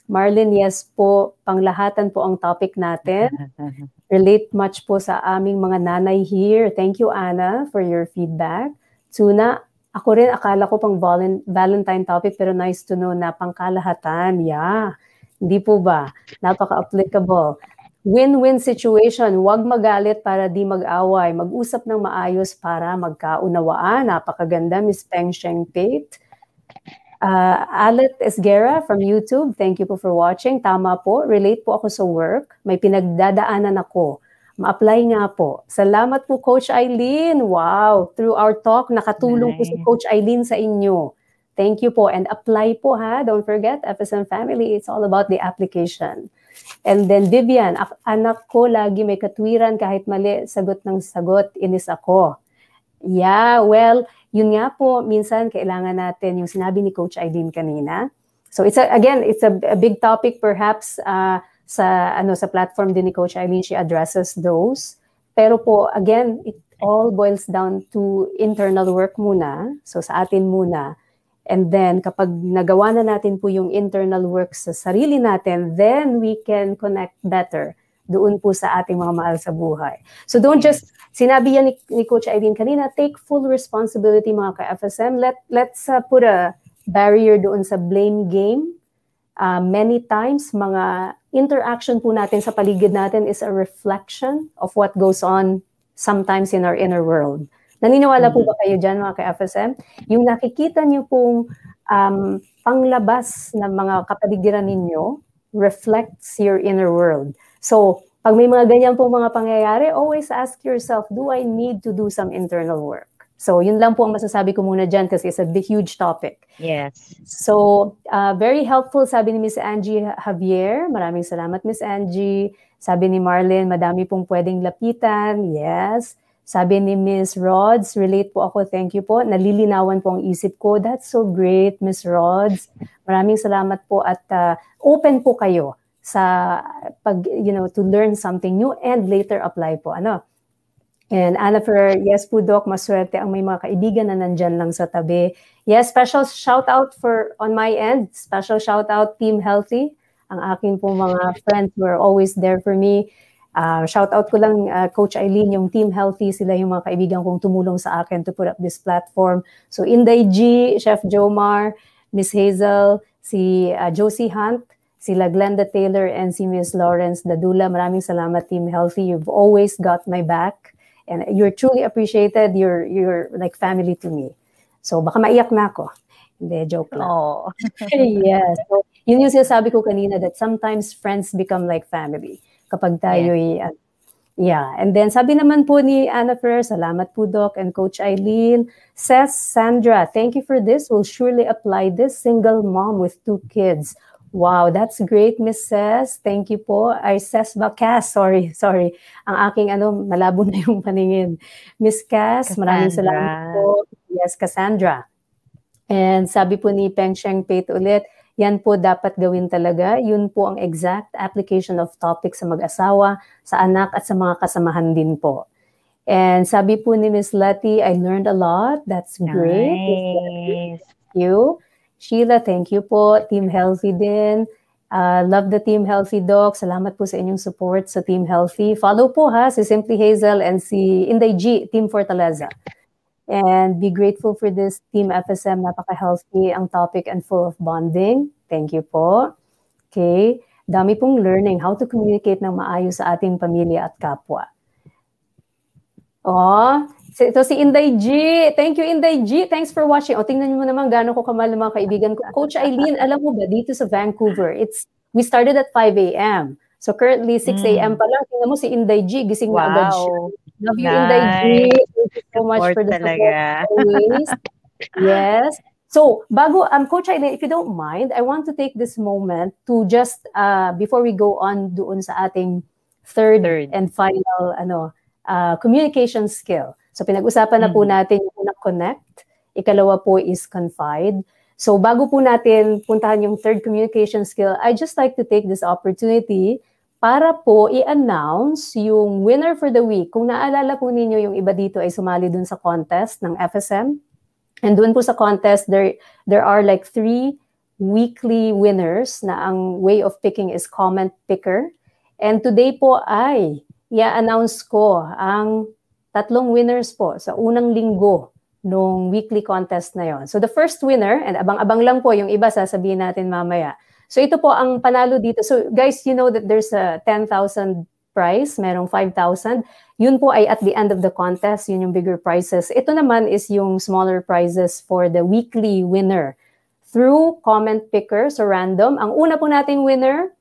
Marlin, yes po, panglahatan po ang topic natin. Relate much po sa aming mga nanay here. Thank you, Anna, for your feedback. Tuna, ako rin akala ko pang Valentine topic pero nice to know na pangkalahatan. Yeah. Hindi po ba? Napaka-applicable. Win-win situation. Huwag magalit para di mag-away. Mag-usap ng maayos para magkaunawaan. Napakaganda, Miss Peng Sheng Tate. Uh, Alet Esguera from YouTube, thank you po for watching. Tama po, relate po ako sa work. May pinagdadaanan ako. Ma-apply nga po. Salamat po, Coach Eileen. Wow! Through our talk, nakatulong nice. po si Coach Eileen sa inyo. Thank you po. And apply po ha. Don't forget, FSM Family, it's all about the application. And then Vivian, anak ko lagi may katwiran kahit mali, sagot ng sagot, inis ako. Yeah, well, yun nga po, minsan kailangan natin yung sinabi ni Coach Eileen kanina. So it's a, again, it's a, a big topic perhaps uh, sa ano sa platform din ni Coach Eileen, she addresses those. Pero po, again, it all boils down to internal work muna. So sa atin muna. And then kapag nagawa na natin po yung internal work sa sarili natin, then we can connect better doon po sa ating mga mahal sa buhay. So don't just Sinabi yan ni, ni Coach Irene kanina, take full responsibility mga ka-FSM. Let, let's uh, put a barrier doon sa blame game. Uh, many times, mga interaction po natin sa paligid natin is a reflection of what goes on sometimes in our inner world. Naniniwala po ba kayo dyan mga ka-FSM? Yung nakikita niyo pong um, panglabas ng mga kapaligiran ninyo reflects your inner world. So, pag may mga ganyan pong mga pangyayari, always ask yourself, do I need to do some internal work? So, yun lang po ang masasabi ko muna dyan kasi it's a big, huge topic. Yes. So, uh, very helpful, sabi ni Miss Angie Javier. Maraming salamat, Miss Angie. Sabi ni Marlin, madami pong pwedeng lapitan. Yes. Sabi ni Miss Rods, relate po ako, thank you po. Nalilinawan po ang isip ko. That's so great, Miss Rods. Maraming salamat po at uh, open po kayo sa pag you know to learn something new and later apply po ano and Anifer, yes po Doc, maswerte ang may mga kaibigan na nandiyan lang sa tabi. Yes, special shout out for on my end, special shout out Team Healthy, ang akin po mga friends were always there for me. Uh, ah, shout out ko lang uh, Coach Eileen, yung Team Healthy, sila yung mga kaibigan kong tumulong sa akin to put up this platform. So Inday G, Chef Jomar, Miss Hazel, si uh, Josie Hunt, sila Glenda Taylor and si Miss Lawrence Dadula. Maraming salamat Team Healthy. You've always got my back and you're truly appreciated. You're you're like family to me. So baka maiyak na ako. Hindi, joke lang. Oh. yes. So, yun yung sinasabi ko kanina that sometimes friends become like family kapag tayo yeah. Yeah. And then sabi naman po ni Anna Ferrer, salamat po Doc and Coach Eileen. Says Sandra, thank you for this. We'll surely apply this single mom with two kids Wow, that's great, Miss Ses. Thank you po. Ay, Ses ba? Cass, sorry, sorry. Ang aking ano, malabo na yung paningin. Miss Cass, Cassandra. maraming salamat po. Yes, Cassandra. And sabi po ni Peng Sheng Pate ulit, yan po dapat gawin talaga. Yun po ang exact application of topic sa mag-asawa, sa anak at sa mga kasamahan din po. And sabi po ni Miss Letty, I learned a lot. That's great. Nice. Thank you. Sheila, thank you po. Team Healthy din. Uh, love the Team Healthy Doc. Salamat po sa inyong support sa Team Healthy. Follow po ha si Simply Hazel and si Inday G, Team Fortaleza. And be grateful for this Team FSM. Napaka-healthy ang topic and full of bonding. Thank you po. Okay. Dami pong learning how to communicate ng maayos sa ating pamilya at kapwa. Oh, ito si Inday G. Thank you, Inday G. Thanks for watching. O, tingnan mo naman gano'n ko kamahal ng mga kaibigan ko. Coach Eileen, alam mo ba, dito sa Vancouver, it's we started at 5 a.m. So currently, 6 hmm. a.m. pa lang. Tingnan mo si Inday G. Gising wow. na agad siya. Love you, nice. Inday G. Thank you so much support for the talaga. support yes. So, bago, um, Coach Eileen, if you don't mind, I want to take this moment to just, uh, before we go on doon sa ating third, third. and final, ano, uh, communication skill. So pinag-usapan na po mm. natin yung unang connect, ikalawa po is confide. So bago po natin puntahan yung third communication skill, I just like to take this opportunity para po i-announce yung winner for the week. Kung naalala po ninyo, yung iba dito ay sumali dun sa contest ng FSM. And dun po sa contest, there, there are like three weekly winners na ang way of picking is comment picker. And today po ay i-announce ko ang tatlong winners po sa unang linggo nung weekly contest na yon. So the first winner, and abang-abang lang po yung iba sasabihin natin mamaya. So ito po ang panalo dito. So guys, you know that there's a 10,000 prize, merong 5,000. Yun po ay at the end of the contest, yun yung bigger prizes. Ito naman is yung smaller prizes for the weekly winner through comment picker, so random. Ang una po nating winner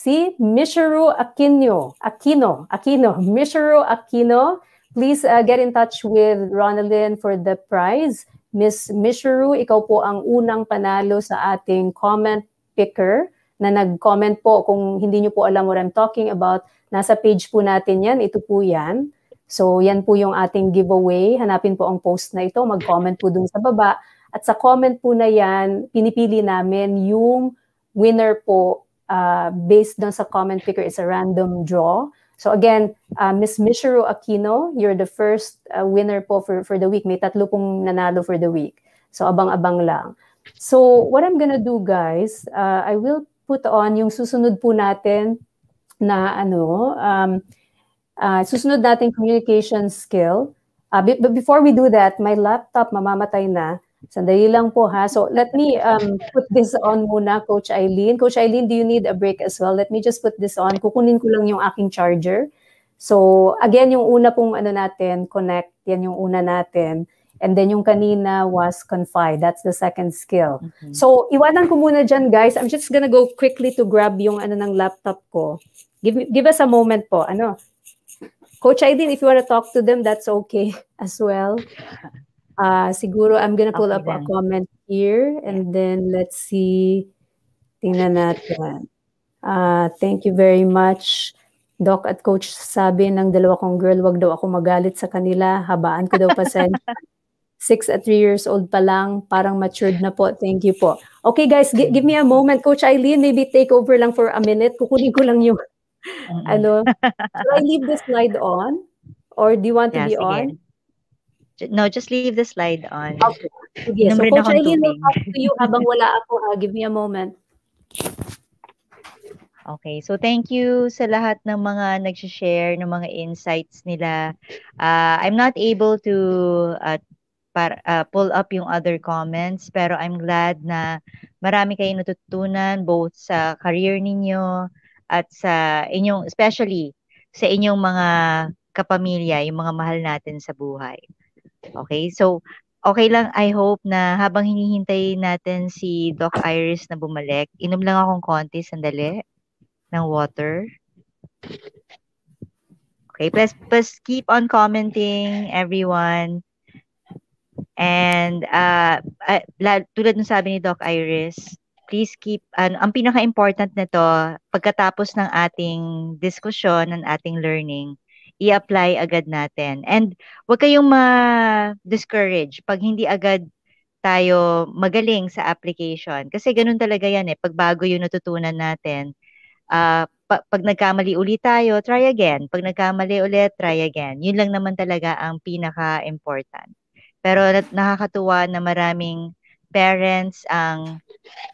Si Mishiro Aquino, Aquino, Aquino, Mishiro Aquino, please uh, get in touch with Ronaldin for the prize. Miss Mishru, ikaw po ang unang panalo sa ating comment picker na nag-comment po kung hindi nyo po alam what I'm talking about. Nasa page po natin yan. Ito po yan. So yan po yung ating giveaway. Hanapin po ang post na ito. Mag-comment po dun sa baba. At sa comment po na yan, pinipili namin yung winner po uh, based dun sa comment picker, it's a random draw. So again, uh, Miss Mishiro Aquino, you're the first uh, winner po for, for the week. May tatlo pong nanalo for the week. So abang-abang lang. So what I'm gonna do guys, uh, I will put on yung susunod po natin na ano, um, uh, susunod natin communication skill. Uh, but before we do that, my laptop mamamatay na. Sandali lang po ha. So let me um, put this on muna, Coach Eileen. Coach Eileen, do you need a break as well? Let me just put this on. Kukunin ko lang yung aking charger. So again, yung una pong ano natin, connect, yan yung una natin. And then yung kanina was confide. That's the second skill. Mm-hmm. So iwanan ko muna dyan, guys. I'm just gonna go quickly to grab yung ano ng laptop ko. Give, me, give us a moment po. Ano? Coach Aidin, if you want to talk to them, that's okay as well. Uh, siguro I'm gonna pull okay, up then. a comment here and then let's see. Tingnan natin. Uh, thank you very much. Doc at coach sabi ng dalawa kong girl, wag daw ako magalit sa kanila. Habaan ko daw pa pasensya. Six at three years old pa lang. Parang matured na po. Thank you po. Okay guys, g- give me a moment. Coach Eileen, maybe take over lang for a minute. Kukunin ko lang yung ano. Should I leave the slide on? Or do you want to yeah, be sige. on? No, just leave the slide on. Okay. Sige. So, Coach Eileen, look up to you habang wala ako. Ha? Ah, give me a moment. Okay. So, thank you sa lahat ng mga nag-share ng mga insights nila. Uh, I'm not able to uh, ah, para, uh, pull up yung other comments, pero I'm glad na marami kayong natutunan both sa career ninyo at sa inyong, especially sa inyong mga kapamilya, yung mga mahal natin sa buhay. Okay? So, okay lang, I hope na habang hinihintay natin si Doc Iris na bumalik, inom lang akong konti, sandali, ng water. Okay, please, please keep on commenting, everyone. And uh, uh, tulad ng sabi ni Doc Iris, please keep, ano, ang pinaka-important nito, pagkatapos ng ating diskusyon, ng ating learning, i-apply agad natin. And huwag kayong ma-discourage pag hindi agad tayo magaling sa application. Kasi ganun talaga yan eh. Pag bago yung natutunan natin, uh, pa- pag nagkamali ulit tayo, try again. Pag nagkamali ulit, try again. Yun lang naman talaga ang pinaka-important. Pero nakakatuwa na maraming parents ang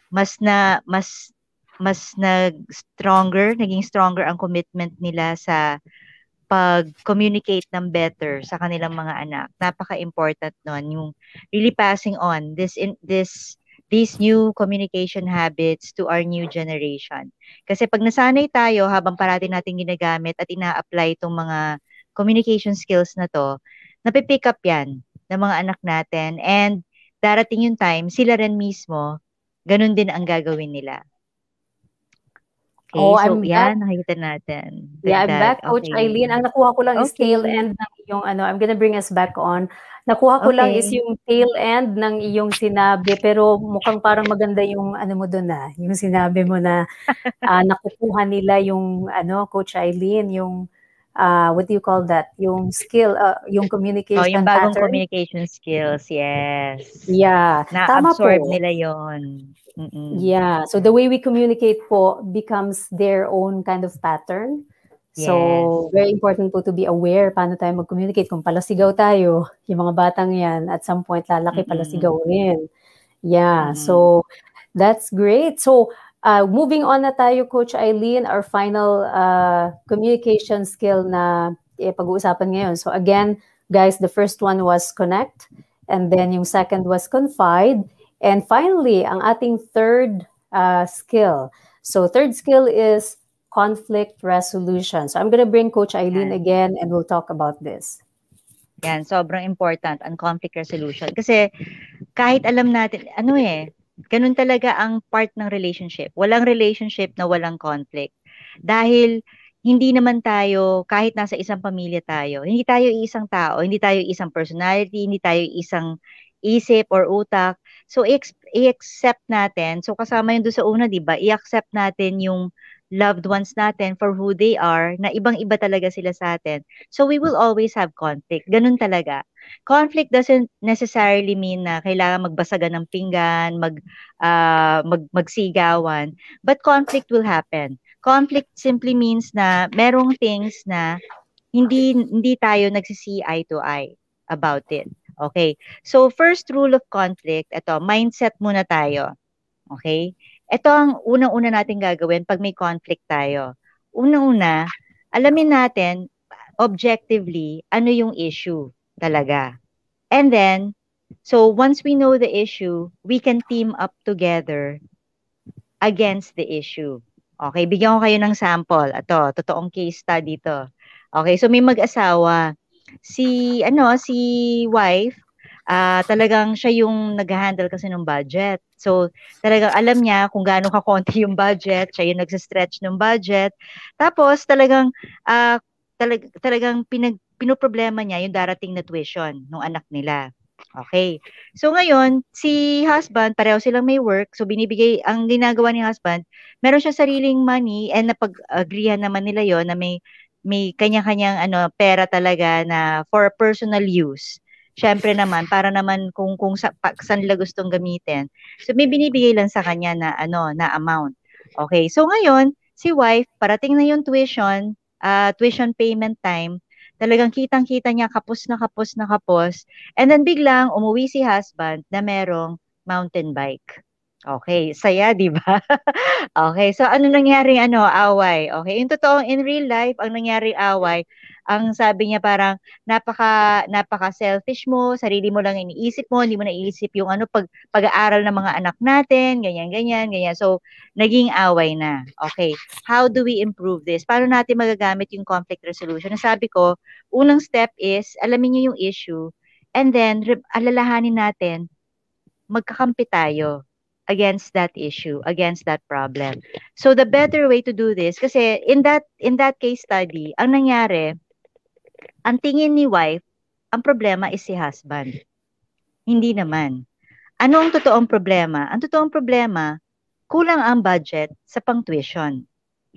mas na mas mas nag stronger, naging stronger ang commitment nila sa pag-communicate ng better sa kanilang mga anak. Napaka-important nun, yung really passing on this in this these new communication habits to our new generation. Kasi pag nasanay tayo habang parati natin ginagamit at ina-apply itong mga communication skills na to, napipick up yan ng mga anak natin and darating yung time, sila rin mismo, ganun din ang gagawin nila. Okay, oh, so I'm yeah, back. nakikita natin. Yeah, that, back, Coach okay. Eileen. Ang nakuha ko lang okay. is tail end ng iyong ano, I'm gonna bring us back on. Nakuha ko okay. lang is yung tail end ng iyong sinabi, pero mukhang parang maganda yung ano mo doon na, ah, yung sinabi mo na uh, nakukuha nila yung ano, Coach Eileen, yung uh, what do you call that? Yung skill, uh, yung communication oh, yung bagong pattern. communication skills, yes. Yeah. Na-absorb nila yon Mm-mm. Yeah. So the way we communicate po becomes their own kind of pattern. Yes. So, very important po to be aware paano tayo mag-communicate. Kung palasigaw tayo, yung mga batang yan, at some point, lalaki mm-hmm. palasigaw rin. Yeah, mm-hmm. so that's great. So, uh, moving on na tayo, Coach Eileen, our final uh, communication skill na eh, pag-uusapan ngayon. So, again, guys, the first one was connect. And then yung second was confide. And finally, ang ating third uh, skill. So third skill is conflict resolution. So I'm going to bring Coach Eileen again and we'll talk about this. Yan, sobrang important ang conflict resolution. Kasi kahit alam natin, ano eh, ganun talaga ang part ng relationship. Walang relationship na walang conflict. Dahil hindi naman tayo, kahit nasa isang pamilya tayo, hindi tayo isang tao, hindi tayo isang personality, hindi tayo isang isip or utak. So, i-accept natin. So, kasama yun doon sa una, di ba? I-accept natin yung loved ones natin for who they are, na ibang-iba talaga sila sa atin. So, we will always have conflict. Ganun talaga. Conflict doesn't necessarily mean na kailangan magbasagan ng pinggan, mag, uh, mag, magsigawan. But conflict will happen. Conflict simply means na merong things na hindi hindi tayo nagsisi eye to eye about it. Okay. So, first rule of conflict, ito, mindset muna tayo. Okay? Ito ang unang-una natin gagawin pag may conflict tayo. Unang-una, alamin natin objectively ano yung issue talaga. And then, so once we know the issue, we can team up together against the issue. Okay, bigyan ko kayo ng sample. Ito, totoong case study to. Okay, so may mag-asawa si ano si wife uh, talagang siya yung nag-handle kasi ng budget. So, talagang alam niya kung gaano ka konti yung budget, siya yung nagse-stretch ng budget. Tapos, talagang, uh, talag, talagang pinag, pinoproblema niya yung darating na tuition ng anak nila. Okay. So ngayon, si husband, pareho silang may work. So binibigay, ang ginagawa ni husband, meron siya sariling money and napag-agreehan naman nila yon na may may kanya-kanyang ano pera talaga na for personal use. Syempre naman para naman kung kung sa pa, saan nila gustong gamitin. So may binibigay lang sa kanya na ano na amount. Okay. So ngayon, si wife parating na yung tuition, uh, tuition payment time. Talagang kitang-kita niya kapos na kapos na kapos. And then biglang umuwi si husband na merong mountain bike. Okay, saya, di ba? okay, so ano nangyari ano, away? Okay, in totoo, in real life, ang nangyari away, ang sabi niya parang napaka napaka selfish mo, sarili mo lang iniisip mo, hindi mo naiisip yung ano pag pag-aaral ng mga anak natin, ganyan ganyan, ganyan. So, naging away na. Okay, how do we improve this? Paano natin magagamit yung conflict resolution? Sabi ko, unang step is alamin niyo yung issue and then alalahanin natin magkakampi tayo against that issue, against that problem. So the better way to do this kasi in that in that case study, ang nangyari, ang tingin ni wife, ang problema is si husband. Hindi naman. Ano ang totoong problema? Ang totoong problema, kulang ang budget sa pang-tuition.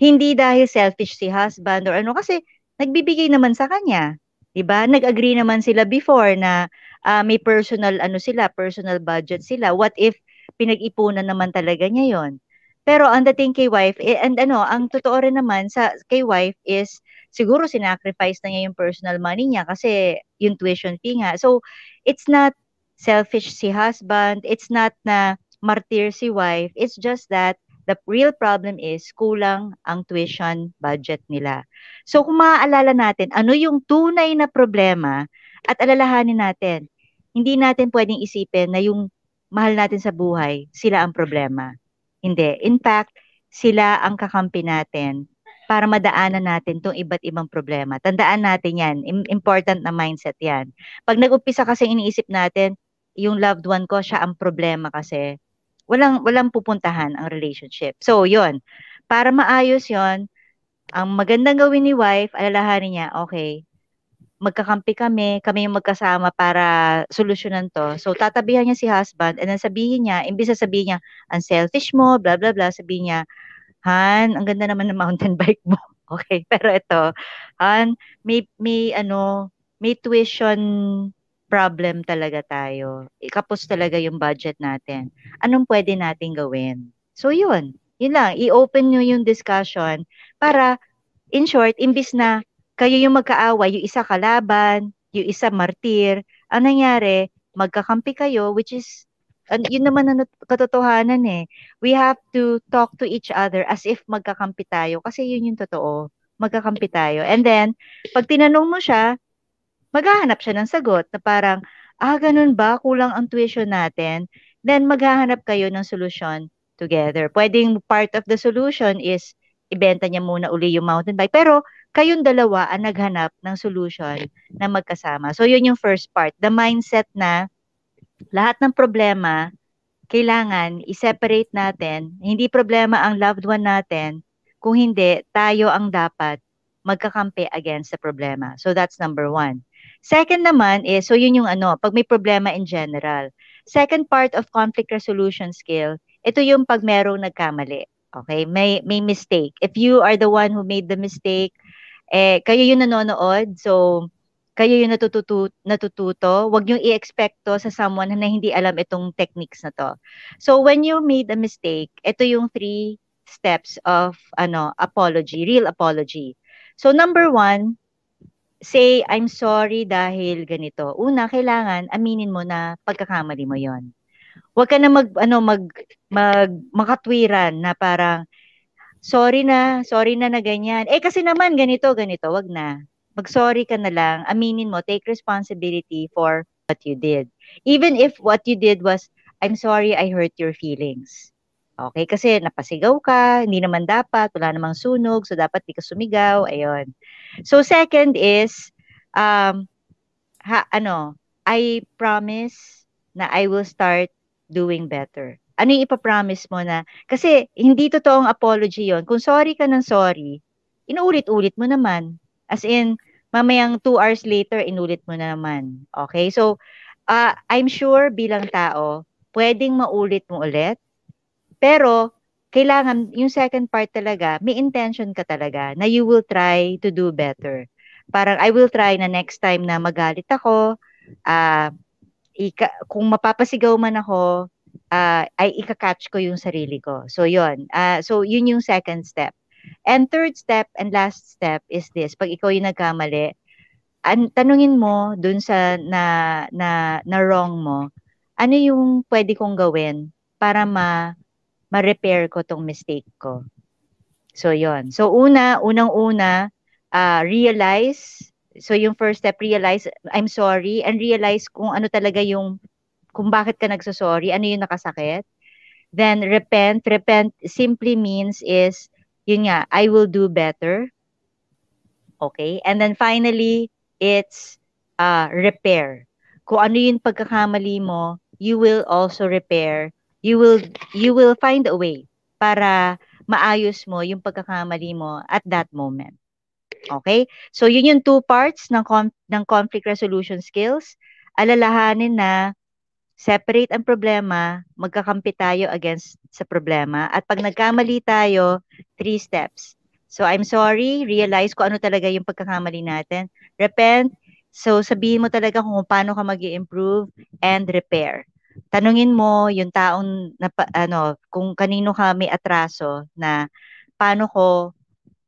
Hindi dahil selfish si husband or ano kasi nagbibigay naman sa kanya, 'di ba? Nag-agree naman sila before na uh, may personal ano sila, personal budget sila. What if pinag-ipunan naman talaga niya yon. Pero ang dating kay wife, eh, and ano, ang totoo rin naman sa kay wife is siguro sinacrifice na niya yung personal money niya kasi yung tuition fee nga. So, it's not selfish si husband, it's not na martyr si wife, it's just that the real problem is kulang ang tuition budget nila. So kung maaalala natin, ano yung tunay na problema at alalahanin natin, hindi natin pwedeng isipin na yung mahal natin sa buhay, sila ang problema. Hindi. In fact, sila ang kakampi natin para madaanan natin tong iba't ibang problema. Tandaan natin yan. Important na mindset yan. Pag nag-umpisa kasi iniisip natin, yung loved one ko, siya ang problema kasi. Walang, walang pupuntahan ang relationship. So, yon Para maayos yon ang magandang gawin ni wife, alalahanin niya, okay, magkakampi kami, kami yung magkasama para solusyonan to. So, tatabihan niya si husband and then sabihin niya, imbis na sabihin niya, ang selfish mo, blah, blah, blah, sabihin niya, Han, ang ganda naman ng mountain bike mo. okay, pero ito, Han, may, may, ano, may tuition problem talaga tayo. Ikapos talaga yung budget natin. Anong pwede nating gawin? So, yun. Yun lang. I-open nyo yung discussion para, in short, imbis na kayo yung magkaaway, yung isa kalaban, yung isa martir. Ang nangyari, magkakampi kayo, which is, uh, yun naman ang katotohanan eh. We have to talk to each other as if magkakampi tayo kasi yun yung totoo. Magkakampi tayo. And then, pag tinanong mo siya, maghahanap siya ng sagot na parang, ah, ganun ba? Kulang ang tuition natin. Then, maghahanap kayo ng solusyon together. Pwedeng part of the solution is ibenta niya muna uli yung mountain bike. Pero kayong dalawa ang naghanap ng solution na magkasama. So, yun yung first part. The mindset na lahat ng problema, kailangan i-separate natin. Hindi problema ang loved one natin. Kung hindi, tayo ang dapat magkakampi against the problema. So, that's number one. Second naman is, so yun yung ano, pag may problema in general. Second part of conflict resolution skill, ito yung pag merong nagkamali. Okay, may may mistake. If you are the one who made the mistake, eh, kayo yung nanonood, so kayo yung natututo, natututo. Huwag yung i-expecto sa someone na hindi alam itong techniques na to. So when you made a mistake, ito yung three steps of ano apology, real apology. So number one, say I'm sorry dahil ganito. Una, kailangan aminin mo na pagkakamali mo 'yon. Huwag ka na mag ano mag mag makatwiran na parang sorry na, sorry na na ganyan. Eh kasi naman ganito, ganito, wag na. Mag-sorry ka na lang, aminin mo, take responsibility for what you did. Even if what you did was, I'm sorry I hurt your feelings. Okay, kasi napasigaw ka, hindi naman dapat, wala namang sunog, so dapat di ka sumigaw, ayun. So second is, um, ha, ano, I promise na I will start doing better ano yung ipapromise mo na, kasi hindi totoong apology yon Kung sorry ka ng sorry, inuulit-ulit mo naman. As in, mamayang two hours later, inulit mo na naman. Okay? So, uh, I'm sure bilang tao, pwedeng maulit mo ulit. Pero, kailangan, yung second part talaga, may intention ka talaga na you will try to do better. Parang, I will try na next time na magalit ako, uh, ika- kung mapapasigaw man ako, uh, ay ikakatch ko yung sarili ko. So yun. Uh, so yun yung second step. And third step and last step is this. Pag ikaw yung nagkamali, an tanungin mo dun sa na, na na wrong mo, ano yung pwede kong gawin para ma ma-repair ko tong mistake ko. So yon. So una, unang-una, uh, realize So yung first step, realize I'm sorry and realize kung ano talaga yung kung bakit ka nagsosorry, ano yung nakasakit. Then repent, repent simply means is, yun nga, I will do better. Okay? And then finally, it's uh, repair. Kung ano yung pagkakamali mo, you will also repair. You will you will find a way para maayos mo yung pagkakamali mo at that moment. Okay? So yun yung two parts ng com- ng conflict resolution skills. Alalahanin na separate ang problema, magkakampi tayo against sa problema. At pag nagkamali tayo, three steps. So, I'm sorry, realize ko ano talaga yung pagkakamali natin. Repent, so sabihin mo talaga kung paano ka mag improve and repair. Tanungin mo yung taong, na, ano, kung kanino ka may atraso na paano ko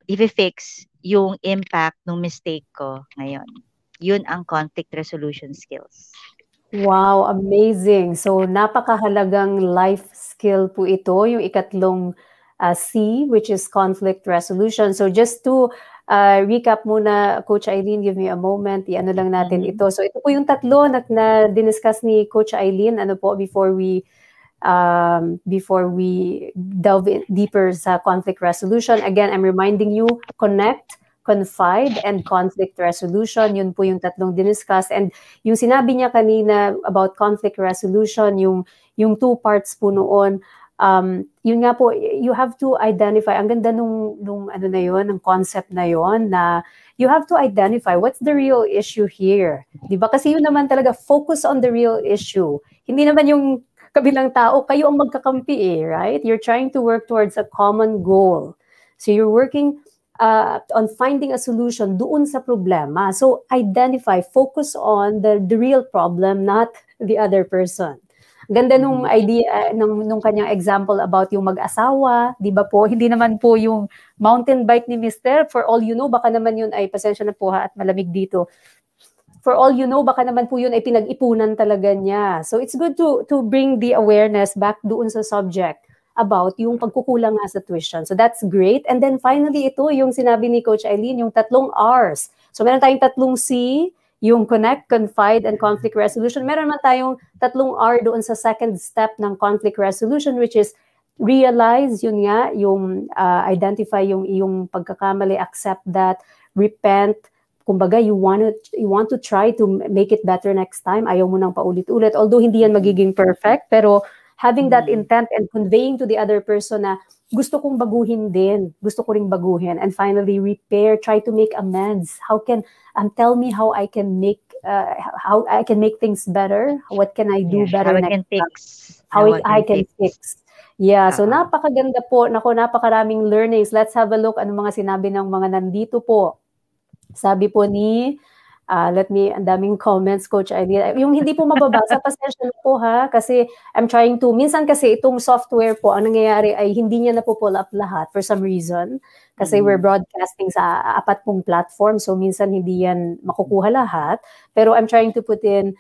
i-fix yung impact ng mistake ko ngayon. Yun ang conflict resolution skills. Wow, amazing. So napakahalagang life skill po ito, yung ikatlong uh, C, which is conflict resolution. So just to uh, recap muna, Coach Eileen, give me a moment, i-ano lang natin mm-hmm. ito. So ito po yung tatlo na, na diniscuss ni Coach Eileen, ano po, before we um, before we delve in deeper sa conflict resolution. Again, I'm reminding you, connect, confide, and conflict resolution. Yun po yung tatlong diniscuss. And yung sinabi niya kanina about conflict resolution, yung, yung two parts po noon, um, yun nga po, you have to identify, ang ganda nung, nung ano na yun, ng concept na yun, na you have to identify what's the real issue here. Di ba? Kasi yun naman talaga, focus on the real issue. Hindi naman yung kabilang tao, kayo ang magkakampi eh, right? You're trying to work towards a common goal. So you're working uh, on finding a solution doon sa problema. So identify, focus on the, the real problem, not the other person. Ganda nung mm. idea nung, nung kanyang example about yung mag-asawa, 'di ba po? Hindi naman po yung mountain bike ni Mister for all you know baka naman yun ay pasensya na po ha at malamig dito. For all you know baka naman po yun ay pinag-ipunan talaga niya. So it's good to to bring the awareness back doon sa subject about yung pagkukulang nga sa tuition. So that's great. And then finally, ito yung sinabi ni Coach Eileen, yung tatlong R's. So meron tayong tatlong C, yung connect, confide, and conflict resolution. Meron man tayong tatlong R doon sa second step ng conflict resolution, which is realize, yun nga, yung uh, identify yung yung pagkakamali, accept that, repent, kumbaga you want to you want to try to make it better next time ayaw mo nang paulit-ulit although hindi yan magiging perfect pero having that mm-hmm. intent and conveying to the other person na gusto kong baguhin din, gusto ko ring baguhin. And finally, repair, try to make amends. How can, um, tell me how I can make, uh, how I can make things better. What can I do yeah, better how next can time? fix. How, how I, I can fix. fix. Yeah, uh-huh. so napakaganda po. Nako, napakaraming learnings. Let's have a look ano mga sinabi ng mga nandito po. Sabi po ni uh, let me, ang daming comments, Coach Aileen. Yung hindi po mababasa, pasensya na po ha, kasi I'm trying to, minsan kasi itong software po, ang nangyayari ay hindi niya na po pull up lahat for some reason. Kasi mm we're broadcasting sa apat pong platform, so minsan hindi yan makukuha lahat. Pero I'm trying to put in,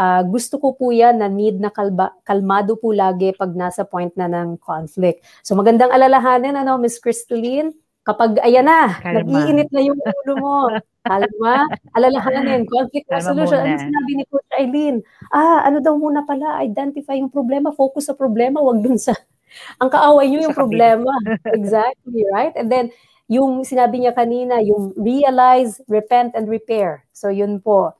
uh, gusto ko po yan na need na kalba, kalmado po lagi pag nasa point na ng conflict. So magandang alalahanin, ano, Miss Crystalline, Kapag, ayan na, nag-iinit na yung ulo mo. Kalma, alalahanin, conflict Kalma resolution. Ano muna. Ano sinabi ni Coach Eileen? Ah, ano daw muna pala, identify yung problema, focus sa problema, wag dun sa, ang kaaway nyo yung sa problema. exactly, right? And then, yung sinabi niya kanina, yung realize, repent, and repair. So, yun po.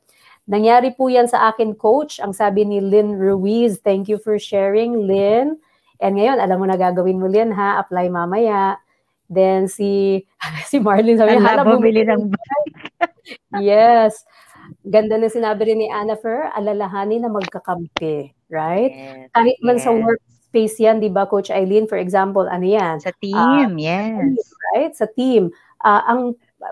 Nangyari po yan sa akin, coach. Ang sabi ni Lynn Ruiz, thank you for sharing, Lynn. And ngayon, alam mo na gagawin mo, Lynn, ha? Apply mamaya. Then si si Marlon sabi, "Hala, bumili ng bike." yes. Ganda na sinabi rin ni Anna alalahanin na magkakampi, right? Yes, Kahit man yes. sa workspace yan, di ba, Coach Eileen, for example, ano yan? Sa ah, team, uh, yes. Right? Sa team. Uh, ang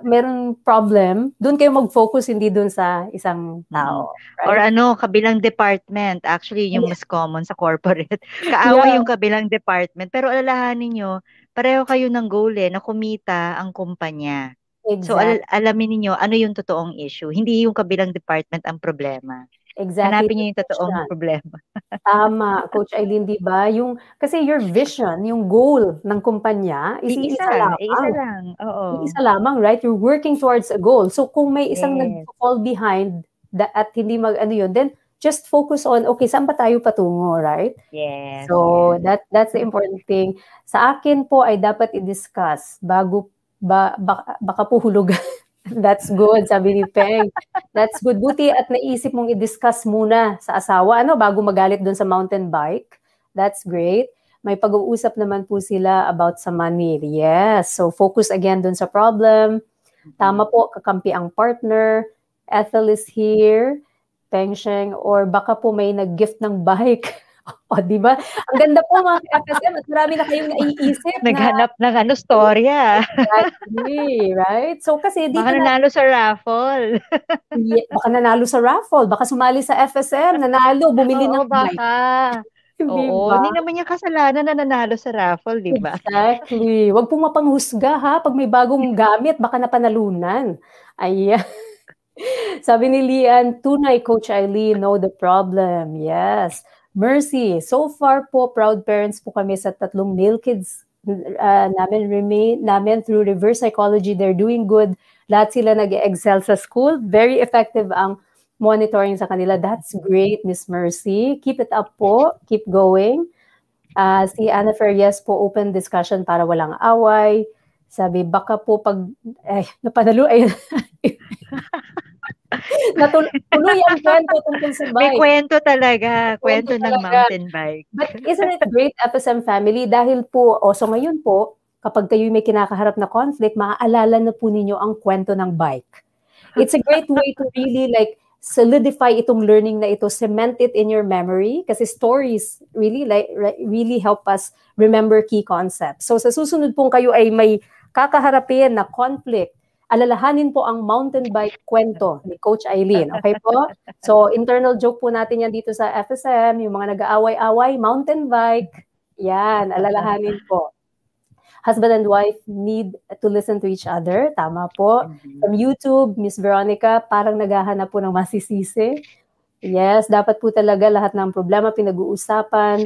meron problem, doon kayo mag-focus, hindi doon sa isang tao. Right? Or ano, kabilang department. Actually, yung yeah. mas common sa corporate. Kaaway yeah. yung kabilang department. Pero alalahanin nyo, pareho kayo ng goal eh, na kumita ang kumpanya. Exactly. So al- alamin niyo ano yung totoong issue. Hindi yung kabilang department ang problema. Exactly. Hanapin niyo yung totoong Coach problema. Tama, Coach Aileen, di ba? Yung, kasi your vision, yung goal ng kumpanya, is isa, iisa lamang. Iisa lang, oo. Isa lamang, right? You're working towards a goal. So kung may isang yes. nag-fall behind that, at hindi mag, ano yun, then just focus on okay saan ba tayo patungo right yes so that that's the important thing sa akin po ay dapat i-discuss bago ba, baka, baka po hulugan That's good, sabi ni Peng. That's good. Buti at naisip mong i-discuss muna sa asawa, ano, bago magalit doon sa mountain bike. That's great. May pag-uusap naman po sila about sa money. Yes. So, focus again doon sa problem. Mm-hmm. Tama po, kakampi ang partner. Ethel is here. Teng or baka po may nag-gift ng bike. o, di ba? Ang ganda po mga kasi at marami na kayong naiisip. Naghanap na, ng ano, storya. Exactly, right? So kasi dito baka nanalo sa raffle. yeah, baka nanalo sa raffle. Baka sumali sa FSM, nanalo, bumili Oo, ng baka. bike. Diba? Oo, hindi naman niya kasalanan na nanalo sa raffle, di ba? Exactly. Huwag pong mapanghusga ha. Pag may bagong gamit, baka napanalunan. Ayan. Sabi ni Lian, tunay Coach Eileen, know the problem. Yes. Mercy, so far po, proud parents po kami sa tatlong male kids uh, namin, remain, namin through reverse psychology. They're doing good. Lahat sila nag-excel sa school. Very effective ang monitoring sa kanila. That's great, Miss Mercy. Keep it up po. Keep going. Uh, si Anna yes po, open discussion para walang away. Sabi, baka po pag, eh, napanalo, ay, Natuloy ang kwento tungkol sa bike. May kwento talaga. Kwento, kwento ng talaga. mountain bike. But isn't it great, FSM family? Dahil po, o oh, so ngayon po, kapag kayo may kinakaharap na conflict, maaalala na po ninyo ang kwento ng bike. It's a great way to really like solidify itong learning na ito, cement it in your memory kasi stories really like really help us remember key concepts. So sa susunod pong kayo ay may kakaharapin na conflict, alalahanin po ang mountain bike kwento ni Coach Eileen. Okay po? So, internal joke po natin yan dito sa FSM, yung mga nag-aaway-away, mountain bike. Yan, alalahanin po. Husband and wife need to listen to each other. Tama po. Mm-hmm. From YouTube, Miss Veronica, parang naghahanap po ng masisisi. Yes, dapat po talaga lahat ng problema pinag-uusapan.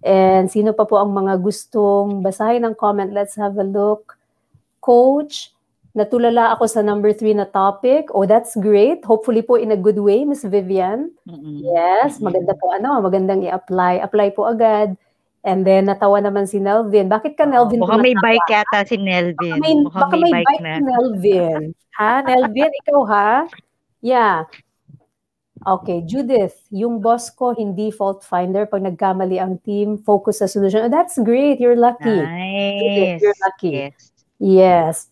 And sino pa po ang mga gustong basahin ng comment? Let's have a look. Coach, Natulala ako sa number three na topic. Oh, that's great. Hopefully po in a good way, Miss Vivian. Mm-mm. Yes, maganda po ano, magandang i-apply. Apply po agad. And then natawa naman si Nelvin. Bakit ka Nelvin? Oh, baka may bike yata si Nelvin. Baka may, baka baka may bike, bike na. Nelvin. Ha, Nelvin, ikaw ha? Yeah. Okay, Judith, yung boss ko hindi fault finder pag nagkamali ang team, focus sa solution. Oh, that's great. You're lucky. Nice. Judith, you're lucky. Yes. yes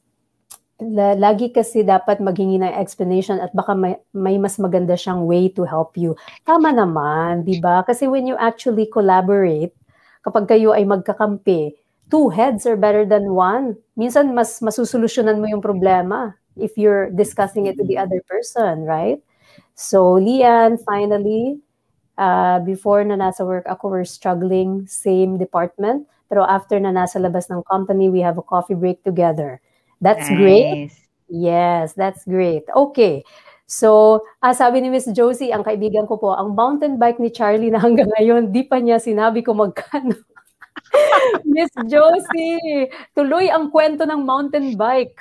lagi kasi dapat maghingi ng explanation at baka may, may mas maganda siyang way to help you. Tama naman, di ba? Kasi when you actually collaborate, kapag kayo ay magkakampi, two heads are better than one. Minsan, mas masusolusyonan mo yung problema if you're discussing it to the other person, right? So, Lian, finally, uh, before na nasa work ako, we're struggling, same department. Pero after na nasa labas ng company, we have a coffee break together. That's nice. great. Yes, that's great. Okay. So, ah, sabi ni Miss Josie, ang kaibigan ko po, ang mountain bike ni Charlie na hanggang ngayon, di pa niya sinabi ko magkano. Miss Josie, tuloy ang kwento ng mountain bike.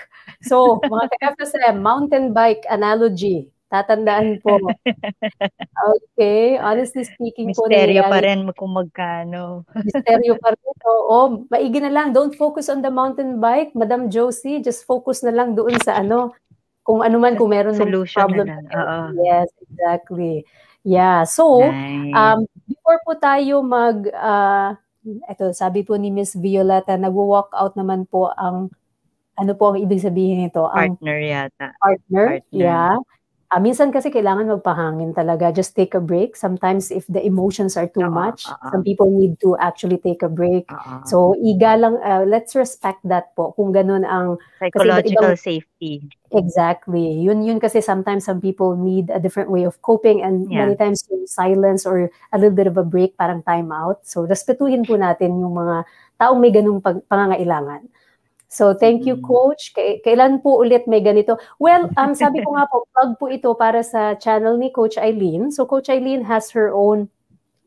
So, mga ka-FSM, mountain bike analogy. Tatandaan po. okay. Honestly speaking Misteryo po. Misteryo pa rin kung magkano. Misteryo pa rin. Oo. Oh, maigi na lang. Don't focus on the mountain bike, Madam Josie. Just focus na lang doon sa ano. Kung ano man, kung meron ng problem. Na Oo. Yes, exactly. Yeah. So, nice. um, before po tayo mag, uh, ah, ito, sabi po ni Miss Violeta, nag-walk out naman po ang, ano po ang ibig sabihin nito? Ang partner yata. Partner, partner. yeah. Uh, minsan kasi kailangan magpahangin talaga. Just take a break. Sometimes if the emotions are too uh-huh, much, uh-huh. some people need to actually take a break. Uh-huh. So, iga lang, uh, let's respect that po. Kung ganun ang... Psychological ibang, safety. Exactly. Yun, yun kasi sometimes some people need a different way of coping and yeah. many times silence or a little bit of a break, parang time out. So, respetuhin po natin yung mga taong may ganung pag- pangangailangan. So, thank you, Coach. Kailan po ulit may ganito? Well, um, sabi ko nga po, plug po ito para sa channel ni Coach Eileen. So, Coach Eileen has her own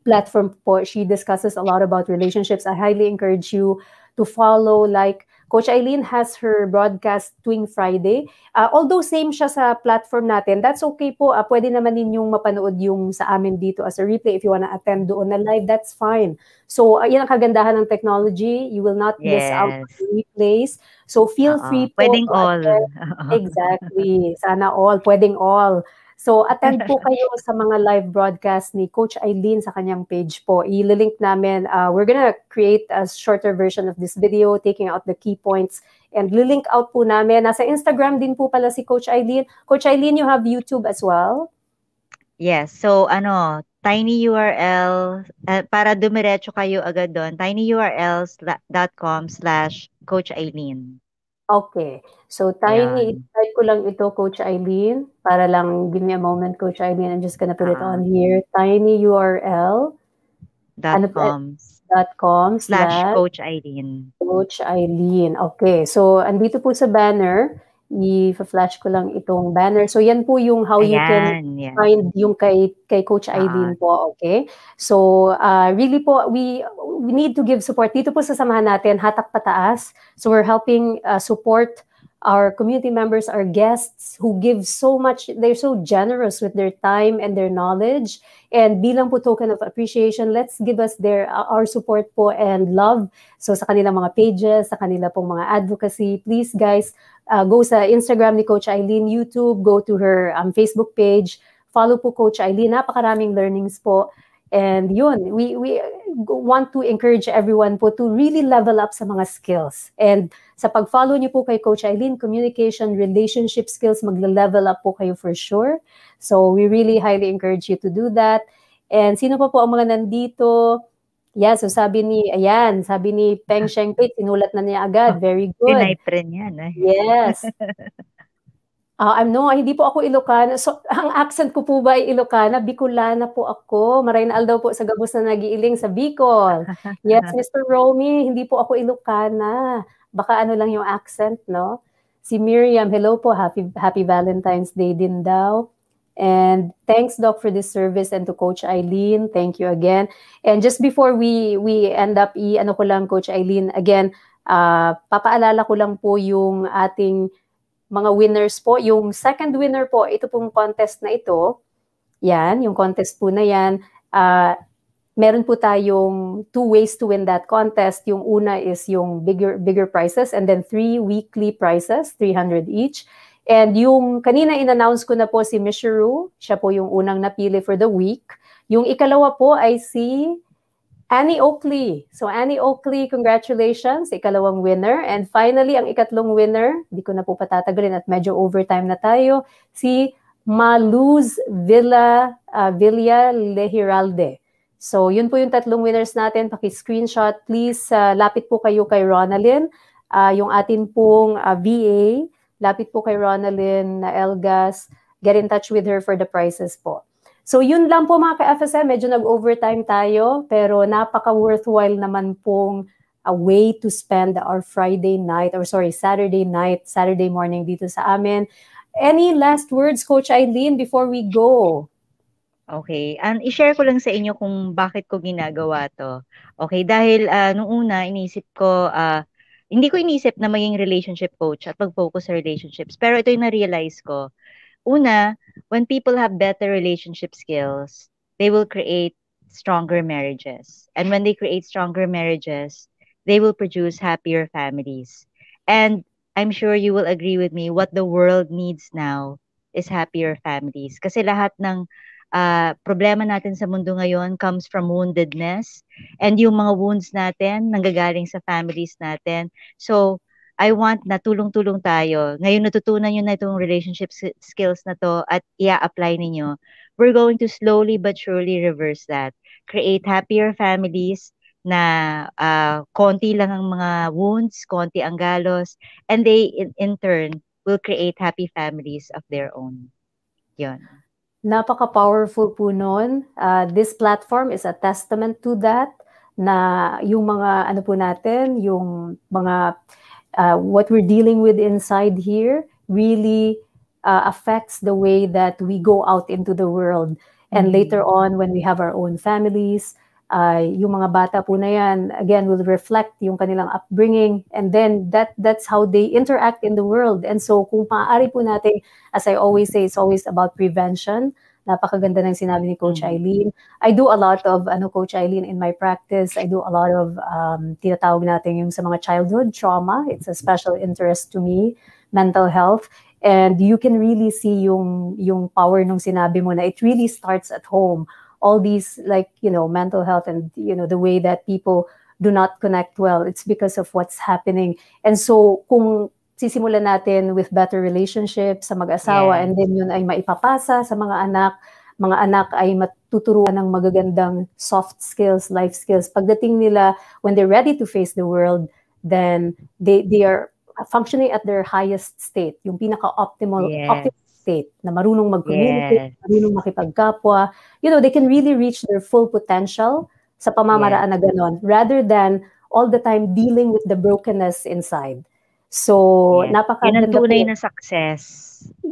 platform po. She discusses a lot about relationships. I highly encourage you to follow like Coach Eileen has her broadcast tuwing Friday. Uh, although same siya sa platform natin, that's okay po. Uh, pwede naman ninyong mapanood yung sa amin dito as a replay if you wanna attend doon na live, that's fine. So, uh, ah, yan ang kagandahan ng technology. You will not yes. miss out on replays. So, feel Uh-oh. free po. Pwedeng all. Exactly. Sana all. Pwedeng all. So attend po kayo sa mga live broadcast ni Coach Eileen sa kanyang page po. I-link namin, uh, we're gonna create a shorter version of this video, taking out the key points and li-link out po namin. Nasa Instagram din po pala si Coach Eileen. Coach Eileen, you have YouTube as well? Yes. So ano, tiny URL, uh, eh, para dumiretso kayo agad doon, tinyurls.com slash Coach Eileen. Okay. So, tiny, Ayan. type ko lang ito, Coach Eileen. Para lang, give me a moment, Coach Eileen. I'm just gonna put uh, it on ah. here. Tinyurl. Ano dot ano, eh, coms. Dot com slash Coach Eileen. Coach Eileen. Okay. So, andito po sa banner, i-flash ko lang itong banner. So yan po yung how Ayan, you can yeah. find yung kay kay Coach ah. Aileen uh, po, okay? So uh, really po we we need to give support dito po sa samahan natin hatak pataas. So we're helping uh, support our community members, our guests who give so much, they're so generous with their time and their knowledge. And bilang po token of appreciation, let's give us their our support po and love. So sa kanilang mga pages, sa kanila pong mga advocacy, please guys, uh, go sa Instagram ni Coach Eileen, YouTube, go to her um, Facebook page, follow po Coach Eileen. Napakaraming learnings po. And yun, we, we want to encourage everyone po to really level up sa mga skills. And sa pag-follow niyo po kay Coach Eileen, communication, relationship skills, magle-level up po kayo for sure. So we really highly encourage you to do that. And sino pa po ang mga nandito? Yeah, so sabi ni, ayan, sabi ni Peng Shengpit, sinulat na niya agad. Very good. Pinayprin yan. Eh. Yes. Uh, I'm no, hindi po ako Ilocana. So, ang accent ko po ba ay Ilocana? Bicolana po ako. Marainal daw po sa gabos na nagiiling sa Bicol. Yes, Mr. Romy, hindi po ako Ilocana. Baka ano lang yung accent, no? Si Miriam, hello po. Happy, happy Valentine's Day din daw. And thanks, Doc, for this service and to Coach Eileen. Thank you again. And just before we we end up, i-ano ko lang, Coach Eileen, again, uh, papaalala ko lang po yung ating mga winners po. Yung second winner po, ito pong contest na ito. Yan, yung contest po na yan. Uh, meron po tayong two ways to win that contest. Yung una is yung bigger bigger prizes and then three weekly prizes, 300 each. And yung kanina in-announce ko na po si Mishiru, siya po yung unang napili for the week. Yung ikalawa po ay si Annie Oakley. So Annie Oakley, congratulations, ikalawang winner. And finally, ang ikatlong winner, di ko na po patatagalin at medyo overtime na tayo, si Maluz Villa, uh, Villa Lehiralde. So yun po yung tatlong winners natin. Paki-screenshot, please. Uh, lapit po kayo kay Ronalyn, uh, yung atin pong uh, VA Lapit po kay Ronalyn na Elgas. Get in touch with her for the prices po. So yun lang po mga ka-FSM, medyo nag-overtime tayo pero napaka-worthwhile naman pong a way to spend our Friday night or sorry, Saturday night, Saturday morning dito sa amin. Any last words, Coach Eileen, before we go? Okay. And i-share ko lang sa inyo kung bakit ko ginagawa to. Okay, dahil uh, nung una, inisip ko, uh, hindi ko inisip na maging relationship coach at mag-focus sa relationships. Pero ito yung na-realize ko. Una, when people have better relationship skills, they will create stronger marriages. And when they create stronger marriages, they will produce happier families. And I'm sure you will agree with me, what the world needs now is happier families. Kasi lahat ng uh, problema natin sa mundo ngayon comes from woundedness and yung mga wounds natin nanggagaling sa families natin. So, I want na tulong-tulong tayo. Ngayon natutunan nyo na itong relationship skills na to at ia-apply ninyo. We're going to slowly but surely reverse that. Create happier families na uh, konti lang ang mga wounds, konti ang galos, and they in, in turn will create happy families of their own. Yun. Napaka-powerful po noon. Uh, ah, this platform is a testament to that na yung mga ano po natin, yung mga uh, what we're dealing with inside here really uh, affects the way that we go out into the world. And mm-hmm. later on, when we have our own families, uh, yung mga bata po na yan, again, will reflect yung kanilang upbringing. And then that that's how they interact in the world. And so kung maaari po natin, as I always say, it's always about prevention. Napakaganda ng sinabi ni Coach mm. Eileen. I do a lot of, ano, Coach Eileen, in my practice, I do a lot of, um, tinatawag natin yung sa mga childhood trauma. It's a special interest to me, mental health. And you can really see yung, yung power nung sinabi mo na it really starts at home all these like you know mental health and you know the way that people do not connect well it's because of what's happening and so kung sisimulan natin with better relationships sa mag-asawa yeah. and then yun ay maipapasa sa mga anak mga anak ay matuturuan ng magagandang soft skills life skills pagdating nila when they're ready to face the world then they they are functioning at their highest state, yung pinaka-optimal yes. optimal state na marunong mag-communicate, yes. marunong makipagkapwa. You know, they can really reach their full potential sa pamamaraan yes. na ganon rather than all the time dealing with the brokenness inside. So, yes. napakaganda. Yun tunay na success.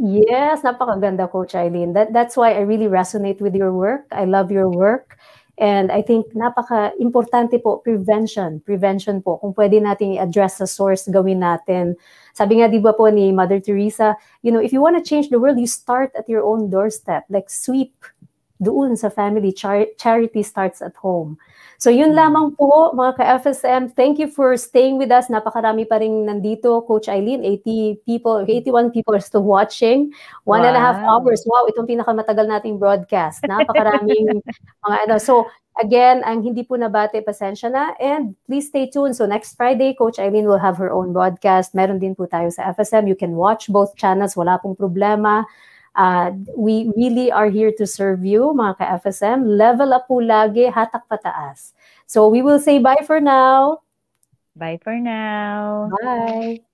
Yes, napakaganda, Coach Eileen. That, that's why I really resonate with your work. I love your work. And I think napaka-importante po prevention. Prevention po. Kung pwede natin i-address sa source, gawin natin sabi nga di ba po ni Mother Teresa, you know, if you want to change the world, you start at your own doorstep. Like sweep doon sa family. Char- charity starts at home. So yun mm. lamang po mga ka-FSM. Thank you for staying with us. Napakarami pa rin nandito, Coach Eileen. 80 people, 81 people are still watching. One wow. and a half hours. Wow, itong pinakamatagal nating broadcast. Napakaraming mga ano. So Again, ang hindi po nabate, pasensya na. And please stay tuned. So next Friday, Coach Eileen will have her own broadcast. Meron din po tayo sa FSM. You can watch both channels. Wala pong problema. Uh, we really are here to serve you, mga ka-FSM. Level up po lagi, hatak pataas. So we will say bye for now. Bye for now. Bye.